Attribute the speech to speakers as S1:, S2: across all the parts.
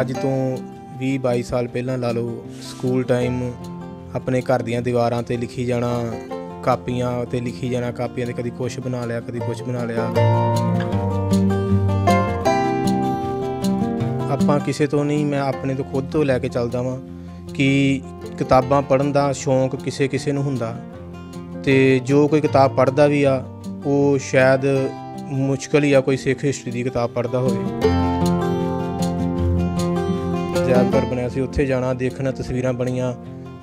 S1: ਅੱਜ ਤੋਂ 20 22 ਸਾਲ ਪਹਿਲਾਂ ਲਾ ਲਓ ਸਕੂਲ ਟਾਈਮ ਆਪਣੇ ਘਰ ਦੀਆਂ ਦੀਵਾਰਾਂ ਤੇ ਲਿਖੀ ਜਾਣਾ ਕਾਪੀਆਂ ਤੇ ਲਿਖੀ ਜਾਣਾ ਕਾਪੀਆਂ ਤੇ ਕਦੀ ਕੁਝ ਬਣਾ ਲਿਆ ਕਦੀ ਕੁਝ ਬਣਾ ਲਿਆ ਆਪਾਂ ਕਿਸੇ ਤੋਂ ਨਹੀਂ ਮੈਂ ਆਪਣੇ ਤੋਂ ਖੁਦ ਤੋਂ ਲੈ ਕੇ ਚੱਲਦਾ ਵਾਂ ਕਿ ਕਿਤਾਬਾਂ ਪੜਨ ਦਾ ਸ਼ੌਂਕ ਕਿਸੇ ਕਿਸੇ ਨੂੰ ਹੁੰਦਾ ਤੇ ਜੋ ਕੋਈ ਕਿਤਾਬ ਪੜਦਾ ਵੀ ਆ ਉਹ ਸ਼ਾਇਦ ਮੁਸ਼ਕਲ ਹੀ ਆ ਕੋਈ ਸਿੱਖ ਹਿਸਟਰੀ ਦੀ ਕਿਤਾਬ ਪੜਦਾ ਹੋਵੇ ਯਾਦਗਾਰ ਬਣਿਆ ਸੀ ਉੱਥੇ ਜਾਣਾ ਦੇਖਣਾ ਤਸਵੀਰਾਂ ਬਣੀਆਂ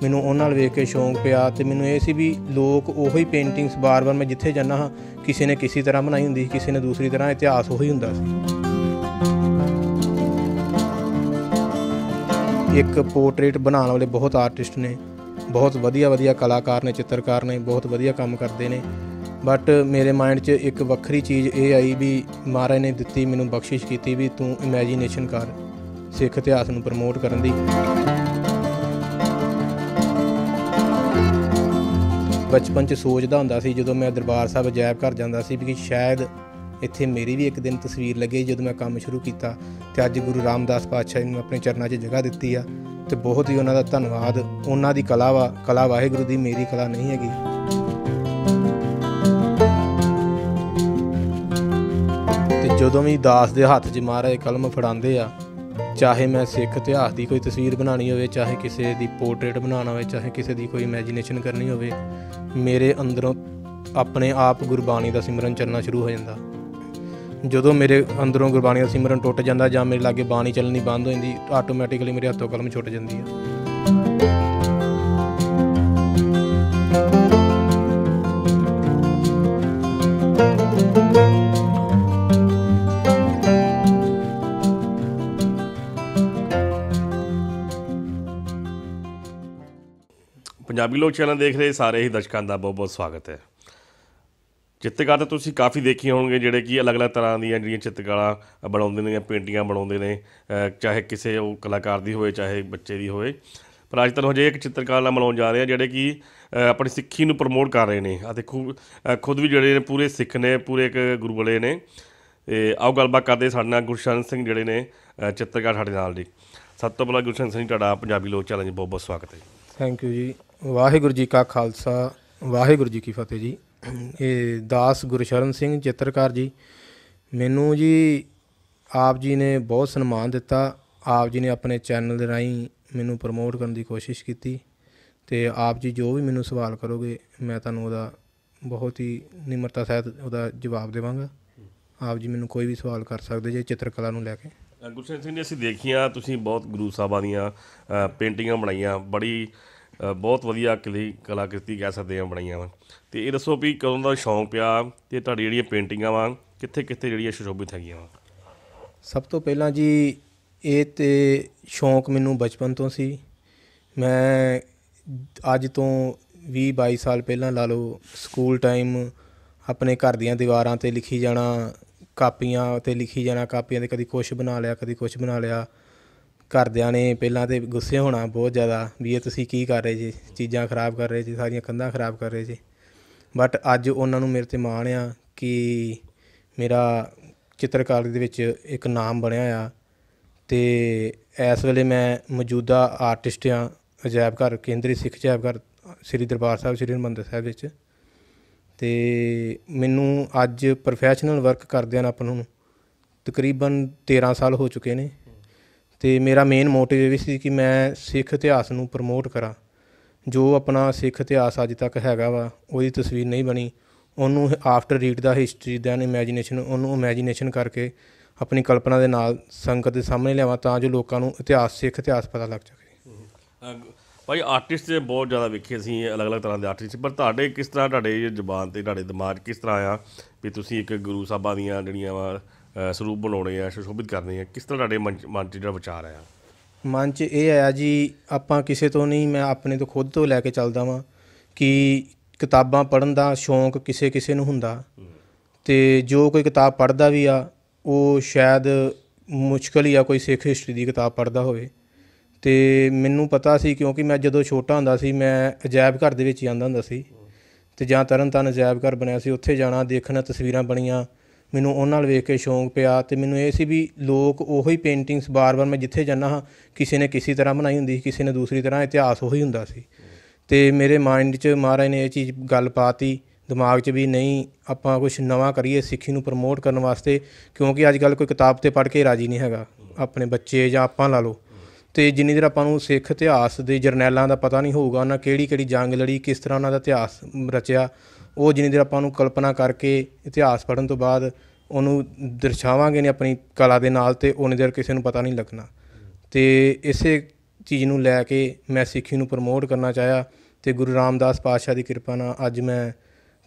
S1: ਮੈਨੂੰ ਉਹਨਾਂ ਨਾਲ ਵੇਖ ਕੇ ਸ਼ੌਂਕ ਪਿਆ ਤੇ ਮੈਨੂੰ ਇਹ ਸੀ ਵੀ ਲੋਕ ਉਹੀ ਪੇਂਟਿੰਗਸ ਬਾਰ-ਬਾਰ ਮੈਂ ਜਿੱਥੇ ਜਾਂਦਾ ਹਾਂ ਕਿਸੇ ਨੇ ਕਿਸੇ ਤਰ੍ਹਾਂ ਬਣਾਈ ਹੁੰਦੀ ਕਿਸੇ ਨੇ ਦੂਸਰੀ ਤਰ੍ਹਾਂ ਇਤਿਹਾਸ ਉਹੀ ਹੁੰਦਾ ਸੀ ਇੱਕ ਪੋਰਟਰੇਟ ਬਣਾਉਣ ਵਾਲੇ ਬਹੁਤ ਆਰਟਿਸਟ ਨੇ ਬਹੁਤ ਵਧੀਆ ਵਧੀਆ ਕਲਾਕਾਰ ਨੇ ਚਿੱਤਰਕਾਰ ਨੇ ਬਹੁਤ ਵਧੀਆ ਕੰਮ ਕਰਦੇ ਨੇ ਬਟ ਮੇਰੇ ਮਾਈਂਡ 'ਚ ਇੱਕ ਵੱਖਰੀ ਚੀਜ਼ ਇਹ ਆਈ ਵੀ ਮਹਾਰਾਜ ਨੇ ਦਿੱਤੀ ਮੈਨੂੰ ਬਖਸ਼ਿਸ਼ ਕੀਤੀ ਵੀ ਤੂੰ ਇਮੇਜਿਨੇਸ਼ਨ ਕਰ ਸਿੱਖ ਇਤਿਹਾਸ ਨੂੰ ਪ੍ਰਮੋਟ ਕਰਨ ਦੀ ਬਚਪਨ 'ਚ ਸੋਚਦਾ ਹੁੰਦਾ ਸੀ ਜਦੋਂ ਮੈਂ ਦਰਬਾਰ ਸਾਹਿਬ ਜਾਇਬ ਕਰ ਜਾਂਦਾ ਸੀ ਕਿ ਸ਼ਾਇਦ ਇੱਥੇ ਮੇਰੀ ਵੀ ਇੱਕ ਦਿਨ ਤਸਵੀਰ ਲੱਗੇ ਜਦੋਂ ਮੈਂ ਕੰਮ ਸ਼ੁਰੂ ਕੀਤਾ ਤੇ ਅੱਜ ਗੁਰੂ ਰਾਮਦਾਸ ਪਾਤਸ਼ਾਹ ਜੀ ਨੇ ਆਪਣੇ ਚਰਨਾਂ 'ਚ ਜਗ੍ਹਾ ਦਿੱਤੀ ਆ ਤੇ ਬਹੁਤ ਹੀ ਉਹਨਾਂ ਦਾ ਧੰਨਵਾਦ ਉਹਨਾਂ ਦੀ ਕਲਾ ਵਾ ਕਲਾ ਵਾਹਿਗੁਰੂ ਦੀ ਮੇਰੀ ਕਲਾ ਨਹੀਂ ਹੈਗੀ ਤੇ ਜਦੋਂ ਵੀ ਦਾਸ ਦੇ ਹੱਥ 'ਚ ਮਹਾਰਾਜ ਕਲਮ ਫੜਾਉਂਦੇ ਆ ਚਾਹੇ ਮੈਂ ਸਿੱਖ ਇਤਿਹਾਸ ਦੀ ਕੋਈ ਤਸਵੀਰ ਬਣਾਣੀ ਹੋਵੇ ਚਾਹੇ ਕਿਸੇ ਦੀ ਪੋਰਟਰੇਟ ਬਣਾਉਣਾ ਹੋਵੇ ਚਾਹੇ ਕਿਸੇ ਦੀ ਕੋਈ ਇਮੇਜਿਨੇਸ਼ਨ ਕਰਨੀ ਹੋਵੇ ਮੇਰੇ ਅੰਦਰੋਂ ਆਪਣੇ ਆਪ ਗੁਰਬਾਣੀ ਦਾ ਸਿਮਰਨ ਚੱਲਣਾ ਸ਼ੁਰੂ ਹੋ ਜਾਂਦਾ ਜਦੋਂ ਮੇਰੇ ਅੰਦਰੋਂ ਗੁਰਬਾਣੀ ਦਾ ਸਿਮਰਨ ਟੁੱਟ ਜਾਂਦਾ ਜਾਂ ਮੇਰੇ ਲਾਗੇ ਬਾਣੀ ਚੱਲਣੀ ਬੰਦ ਹੋ ਜਾਂਦੀ ਆਟੋਮੈਟਿਕਲੀ ਮੇਰੇ ਹੱਥੋਂ ਕਲਮ ਛੁੱਟ ਜਾਂਦੀ ਹੈ
S2: ਪੰਜਾਬੀ ਲੋਕ ਚੈਨਲ ਦੇਖ ਰਹੇ ਸਾਰੇ ਹੀ ਦਰਸ਼ਕਾਂ ਦਾ ਬਹੁਤ-ਬਹੁਤ ਸਵਾਗਤ ਹੈ ਚਿੱਤਰਕਾਰ ਤਾਂ ਤੁਸੀਂ ਕਾਫੀ ਦੇਖੇ ਹੋਣਗੇ ਜਿਹੜੇ ਕਿ ਅਲੱਗ-ਅਲੱਗ ਤਰ੍ਹਾਂ ਦੀਆਂ ਜਿਹੜੀਆਂ ਚਿੱਤਰਕਾਰਾਂ ਬਣਾਉਂਦੇ ਨੇ ਜਾਂ ਪੇਂਟਿੰਗਾਂ ਬਣਾਉਂਦੇ ਨੇ ਚਾਹੇ ਕਿਸੇ ਉਹ ਕਲਾਕਾਰ ਦੀ ਹੋਵੇ ਚਾਹੇ ਬੱਚੇ ਦੀ ਹੋਵੇ ਪਰ ਅੱਜ ਤੁਹਾਨੂੰ ਹਜੇ ਇੱਕ ਚਿੱਤਰਕਾਰ ਨਾਲ ਮਿਲਾਉਣ ਜਾ ਰਹੇ ਆ ਜਿਹੜੇ ਕਿ ਆਪਣੀ ਸਿੱਖੀ ਨੂੰ ਪ੍ਰਮੋਟ ਕਰ ਰਹੇ ਨੇ ਆ ਦੇਖੋ ਖੁਦ ਵੀ ਜਿਹੜੇ ਨੇ ਪੂਰੇ ਸਿੱਖ ਨੇ ਪੂਰੇ ਇੱਕ ਵਾਲੇ ਨੇ ਤੇ ਆਓ ਗੱਲਬਾਤ ਕਰਦੇ ਸਾਡੇ ਨਾਲ ਗੁਰਸ਼ਨ ਸਿੰਘ ਜਿਹੜੇ ਨੇ ਚਿੱਤਰਕਾਰ ਸਾਡੇ ਨਾਲ ਜੀ ਸਭ ਤੋਂ ਪਹਿਲਾਂ ਗੁਰਸ਼ਨ ਸਿੰਘ ਤੁਹਾਡਾ ਪੰਜਾਬੀ ਲੋਕ ਚੈਲੰਜ ਬਹੁਤ ਬਹੁਤ ਸਵਾਗਤ ਹੈ
S1: ਥੈਂਕ ਯੂ ਜੀ ਵਾਹਿਗੁਰੂ ਜੀ ਕਾ ਖਾਲਸਾ ਵਾਹਿਗੁਰੂ ਜੀ ਕੀ ਫਤਿਹ ਜੀ ਇਹ ਦਾਸ ਗੁਰਸ਼ਰਨ ਸਿੰਘ ਚਿੱਤਰਕਾਰ ਜੀ ਮੈਨੂੰ ਜੀ ਆਪ ਜੀ ਨੇ ਬਹੁਤ ਸਨਮਾਨ ਦਿੱਤਾ ਆਪ ਜੀ ਨੇ ਆਪਣੇ ਚੈਨਲ ਦੇ ਰਾਹੀਂ ਮੈਨੂੰ ਪ੍ਰਮੋਟ ਕਰਨ ਦੀ ਕੋਸ਼ਿਸ਼ ਕੀਤੀ ਤੇ ਆਪ ਜੀ ਜੋ ਵੀ ਮੈਨੂੰ ਸਵਾਲ ਕਰੋਗੇ ਮੈਂ ਤੁਹਾਨੂੰ ਉਹਦਾ ਬਹੁਤ ਹੀ ਨਿਮਰਤਾ ਸਹਿਤ ਉਹਦਾ ਜਵਾਬ ਦੇਵਾਂਗਾ ਆਪ ਜੀ ਮੈਨੂੰ ਕੋਈ ਵੀ ਸਵਾਲ ਕਰ ਸਕਦੇ ਜੇ ਚਿੱਤਰਕਲਾ ਨੂੰ ਲੈ ਕੇ
S2: ਗੁਰਸ਼ਰਨ ਸਿੰਘ ਜੀ ਅਸੀਂ ਦੇਖੀਆਂ ਤੁਸੀਂ ਬਹੁਤ ਗੁਰੂ ਸਾਹਿਬਾਂ ਦੀਆਂ ਪੇਂਟਿੰਗਾਂ ਬਣਾਈਆਂ ਬੜੀ ਬਹੁਤ ਵਧੀਆ ਕਲੀ ਕਲਾਕ੍ਰਿਤੀ ਕਹਿ ਸਕਦੇ ਆ ਬਣਾਈਆਂ ਵਾ ਤੇ ਇਹ ਦੱਸੋ ਵੀ ਕਦੋਂ ਦਾ ਸ਼ੌਂਕ ਪਿਆ ਤੇ ਤੁਹਾਡੀ ਜਿਹੜੀਆਂ ਪੇਂਟਿੰਗਾਂ ਵਾ ਕਿੱਥੇ ਕਿੱਥੇ ਜਿਹੜੀਆਂ ਸ਼ੋਭਿਤ ਹੈਗੀਆਂ ਵਾ
S1: ਸਭ ਤੋਂ ਪਹਿਲਾਂ ਜੀ ਇਹ ਤੇ ਸ਼ੌਂਕ ਮੈਨੂੰ ਬਚਪਨ ਤੋਂ ਸੀ ਮੈਂ ਅੱਜ ਤੋਂ 20 22 ਸਾਲ ਪਹਿਲਾਂ ਲਾ ਲਓ ਸਕੂਲ ਟਾਈਮ ਆਪਣੇ ਘਰ ਦੀਆਂ ਦੀਵਾਰਾਂ ਤੇ ਲਿਖੀ ਜਾਣਾ ਕਾਪੀਆਂ ਤੇ ਲਿਖੀ ਜਾਣਾ ਕਾਪੀਆਂ ਤੇ ਕਦੀ ਕੁਝ ਬਣਾ ਲਿਆ ਕਦੀ ਕੁਝ ਬਣਾ ਲਿਆ ਘਰਦਿਆਂ ਨੇ ਪਹਿਲਾਂ ਤੇ ਗੁੱਸੇ ਹੋਣਾ ਬਹੁਤ ਜ਼ਿਆਦਾ ਵੀ ਇਹ ਤੁਸੀਂ ਕੀ ਕਰ ਰਹੇ ਜੀ ਚੀਜ਼ਾਂ ਖਰਾਬ ਕਰ ਰਹੇ ਜੀ ਸਾਰੀਆਂ ਕੰਧਾਂ ਖਰਾਬ ਕਰ ਰਹੇ ਜੀ ਬਟ ਅੱਜ ਉਹਨਾਂ ਨੂੰ ਮੇਰੇ ਤੇ ਮਾਣ ਆ ਕਿ ਮੇਰਾ ਚਿੱਤਰਕਾਰੀ ਦੇ ਵਿੱਚ ਇੱਕ ਨਾਮ ਬਣਿਆ ਆ ਤੇ ਇਸ ਵੇਲੇ ਮੈਂ ਮੌਜੂਦਾ ਆਰਟਿਸਟ ਆ ਅਜਾਇਬ ਘਰ ਕੇਂਦਰੀ ਸਿੱਖ ਅਜਾਇਬ ਘਰ ਸ੍ਰੀ ਦਰਬਾਰ ਸਾਹਿਬ ਸ੍ਰੀ ਹਰਿਮੰਦਰ ਸਾਹਿਬ ਵਿੱਚ ਤੇ ਮੈਨੂੰ ਅੱਜ ਪ੍ਰੋਫੈਸ਼ਨਲ ਵਰਕ ਕਰਦਿਆਂ ਆਪਾਂ ਨੂੰ ਤਕਰੀਬਨ 13 ਸਾਲ ਹੋ ਚੁੱਕੇ ਨੇ ਤੇ ਮੇਰਾ ਮੇਨ ਮੋਟਿਵ ਇਹ ਵੀ ਸੀ ਕਿ ਮੈਂ ਸਿੱਖ ਇਤਿਹਾਸ ਨੂੰ ਪ੍ਰਮੋਟ ਕਰਾਂ ਜੋ ਆਪਣਾ ਸਿੱਖ ਇਤਿਹਾਸ ਅੱਜ ਤੱਕ ਹੈਗਾ ਵਾ ਉਹਦੀ ਤਸਵੀਰ ਨਹੀਂ ਬਣੀ ਉਹਨੂੰ ਆਫਟਰ ਰੀਡ ਦਾ ਹਿਸਟਰੀ ਦੈਨ ਇਮੇਜਿਨੇਸ਼ਨ ਉਹਨੂੰ ਇਮੇਜਿਨੇਸ਼ਨ ਕਰਕੇ ਆਪਣੀ ਕਲਪਨਾ ਦੇ ਨਾਲ ਸੰਗਤ ਦੇ ਸਾਹਮਣੇ ਲਿਆਵਾਂ ਤਾਂ ਜੋ ਲੋਕਾਂ ਨੂੰ ਇਤਿਹਾਸ ਸਿੱਖ ਇਤਿਹਾਸ ਪਤਾ ਲੱਗ ਸਕੇ
S2: ਭਾਈ ਆਰਟਿਸਟ ਦੇ ਬਹੁਤ ਜ਼ਿਆਦਾ ਵਿਖੇ ਅਸੀਂ ਅਲੱਗ-ਅਲੱਗ ਤਰ੍ਹਾਂ ਦੇ ਆਰਟਿਸਟ ਪਰ ਤੁਹਾਡੇ ਕਿਸ ਤਰ੍ਹਾਂ ਤੁਹਾਡੇ ਜ਼ੁਬਾਨ ਤੇ ਤੁਹਾਡੇ ਦਿਮਾਗ ਕਿਸ ਤਰ੍ਹਾਂ ਆ ਵੀ ਤੁਸੀਂ ਇੱਕ ਗੁਰੂ ਸਾਹਿਬਾਂ ਦੀਆਂ ਜਿਹੜੀਆਂ ਵਾ ਸਰੂਪ ਬਣਾਉਣੇ ਆ ਸ਼ੋਭਿਤ ਕਰਨੇ ਆ ਕਿਸ ਤਰ੍ਹਾਂ ਤੁਹਾਡੇ ਮਨ 'ਚ ਜਿਹੜਾ ਵਿਚਾਰ ਆਇਆ
S1: ਮਨ 'ਚ ਇਹ ਆਇਆ ਜੀ ਆਪਾਂ ਕਿਸੇ ਤੋਂ ਨਹੀਂ ਮੈਂ ਆਪਣੇ ਤੋਂ ਖੁਦ ਤੋਂ ਲੈ ਕੇ ਚੱਲਦਾ ਵਾਂ ਕਿ ਕਿਤਾਬਾਂ ਪੜਨ ਦਾ ਸ਼ੌਂਕ ਕਿਸੇ ਕਿਸੇ ਨੂੰ ਹੁੰਦਾ ਤੇ ਜੋ ਕੋਈ ਕਿਤਾਬ ਪੜਦਾ ਵੀ ਆ ਉਹ ਸ਼ਾਇਦ ਮੁਸ਼ਕਲ ਹੀ ਆ ਕੋਈ ਸਿੱਖ ਹਿਸਟਰੀ ਦੀ ਕਿਤਾਬ ਪੜਦਾ ਹੋਵੇ ਤੇ ਮੈਨੂੰ ਪਤਾ ਸੀ ਕਿਉਂਕਿ ਮੈਂ ਜਦੋਂ ਛੋਟਾ ਹੁੰਦਾ ਸੀ ਮੈਂ ਅਜਾਇਬ ਘਰ ਦੇ ਵਿੱਚ ਜਾਂਦਾ ਹੁੰਦਾ ਸੀ ਤੇ ਜਾਂ ਤਰਨਤਨ ਅਜਾਇਬ ਘਰ ਬਣਿਆ ਸੀ ਉੱਥੇ ਜਾਣਾ ਦੇਖਣਾ ਤਸਵੀਰਾਂ ਬਣੀਆਂ ਮੈਨੂੰ ਉਹਨਾਂ ਨਾਲ ਵੇਖ ਕੇ ਸ਼ੌਂਕ ਪਿਆ ਤੇ ਮੈਨੂੰ ਇਹ ਸੀ ਵੀ ਲੋਕ ਉਹੀ ਪੇਂਟਿੰਗਸ ਬਾਰ-ਬਾਰ ਮੈਂ ਜਿੱਥੇ ਜਾਂਦਾ ਹਾਂ ਕਿਸੇ ਨੇ ਕਿਸੇ ਤਰ੍ਹਾਂ ਬਣਾਈ ਹੁੰਦੀ ਸੀ ਕਿਸੇ ਨੇ ਦੂਸਰੀ ਤਰ੍ਹਾਂ ਇਤਿਹਾਸ ਉਹੀ ਹੁੰਦਾ ਸੀ ਤੇ ਮੇਰੇ ਮਾਈਂਡ 'ਚ ਮਹਾਰਾਜ ਨੇ ਇਹ ਚੀਜ਼ ਗੱਲ ਪਾਤੀ ਦਿਮਾਗ 'ਚ ਵੀ ਨਹੀਂ ਆਪਾਂ ਕੁਝ ਨਵਾਂ ਕਰੀਏ ਸਿੱਖੀ ਨੂੰ ਪ੍ਰਮੋਟ ਕਰਨ ਵਾਸਤੇ ਕਿਉਂਕਿ ਅੱਜ ਕੱਲ ਕੋਈ ਕਿਤਾਬ ਤੇ ਪੜ੍ਹ ਕੇ ਰਾਜੀ ਨਹੀਂ ਹੈਗਾ ਆਪਣੇ ਬੱਚੇ ਜਾਂ ਆਪਾਂ ਲਾ ਲਓ ਤੇ ਜਿੰਨੀ ਦੇਰ ਆਪਾਂ ਨੂੰ ਸਿੱਖ ਇਤਿਹਾਸ ਦੇ ਜਰਨੈਲਾਂ ਦਾ ਪਤਾ ਨਹੀਂ ਹੋਊਗਾ ਉਹਨਾਂ ਕਿਹੜੀ ਕਿਹੜੀ ਜੰਗ ਲੜੀ ਕਿਸ ਤਰ੍ਹਾਂ ਉਹਨਾਂ ਦਾ ਇਤਿਹਾਸ ਰਚਿਆ ਉਹ ਜਿੰਨੀ ਦੇਰ ਆਪਾਂ ਨੂੰ ਕਲਪਨਾ ਕਰਕੇ ਇਤਿਹਾਸ ਪੜ੍ਹਨ ਤੋਂ ਬਾਅਦ ਉਹਨੂੰ ਦਰਸਾਵਾਂਗੇ ਨੇ ਆਪਣੀ ਕਲਾ ਦੇ ਨਾਲ ਤੇ ਉਹਨੇ ਦੇਰ ਕਿਸੇ ਨੂੰ ਪਤਾ ਨਹੀਂ ਲੱਗਣਾ ਤੇ ਇਸੇ ਚੀਜ਼ ਨੂੰ ਲੈ ਕੇ ਮੈਂ ਸਿੱਖੀ ਨੂੰ ਪ੍ਰਮੋਟ ਕਰਨਾ ਚਾਹਿਆ ਤੇ ਗੁਰੂ ਰਾਮਦਾਸ ਪਾਤਸ਼ਾਹ ਦੀ ਕਿਰਪਾ ਨਾਲ ਅੱਜ ਮੈਂ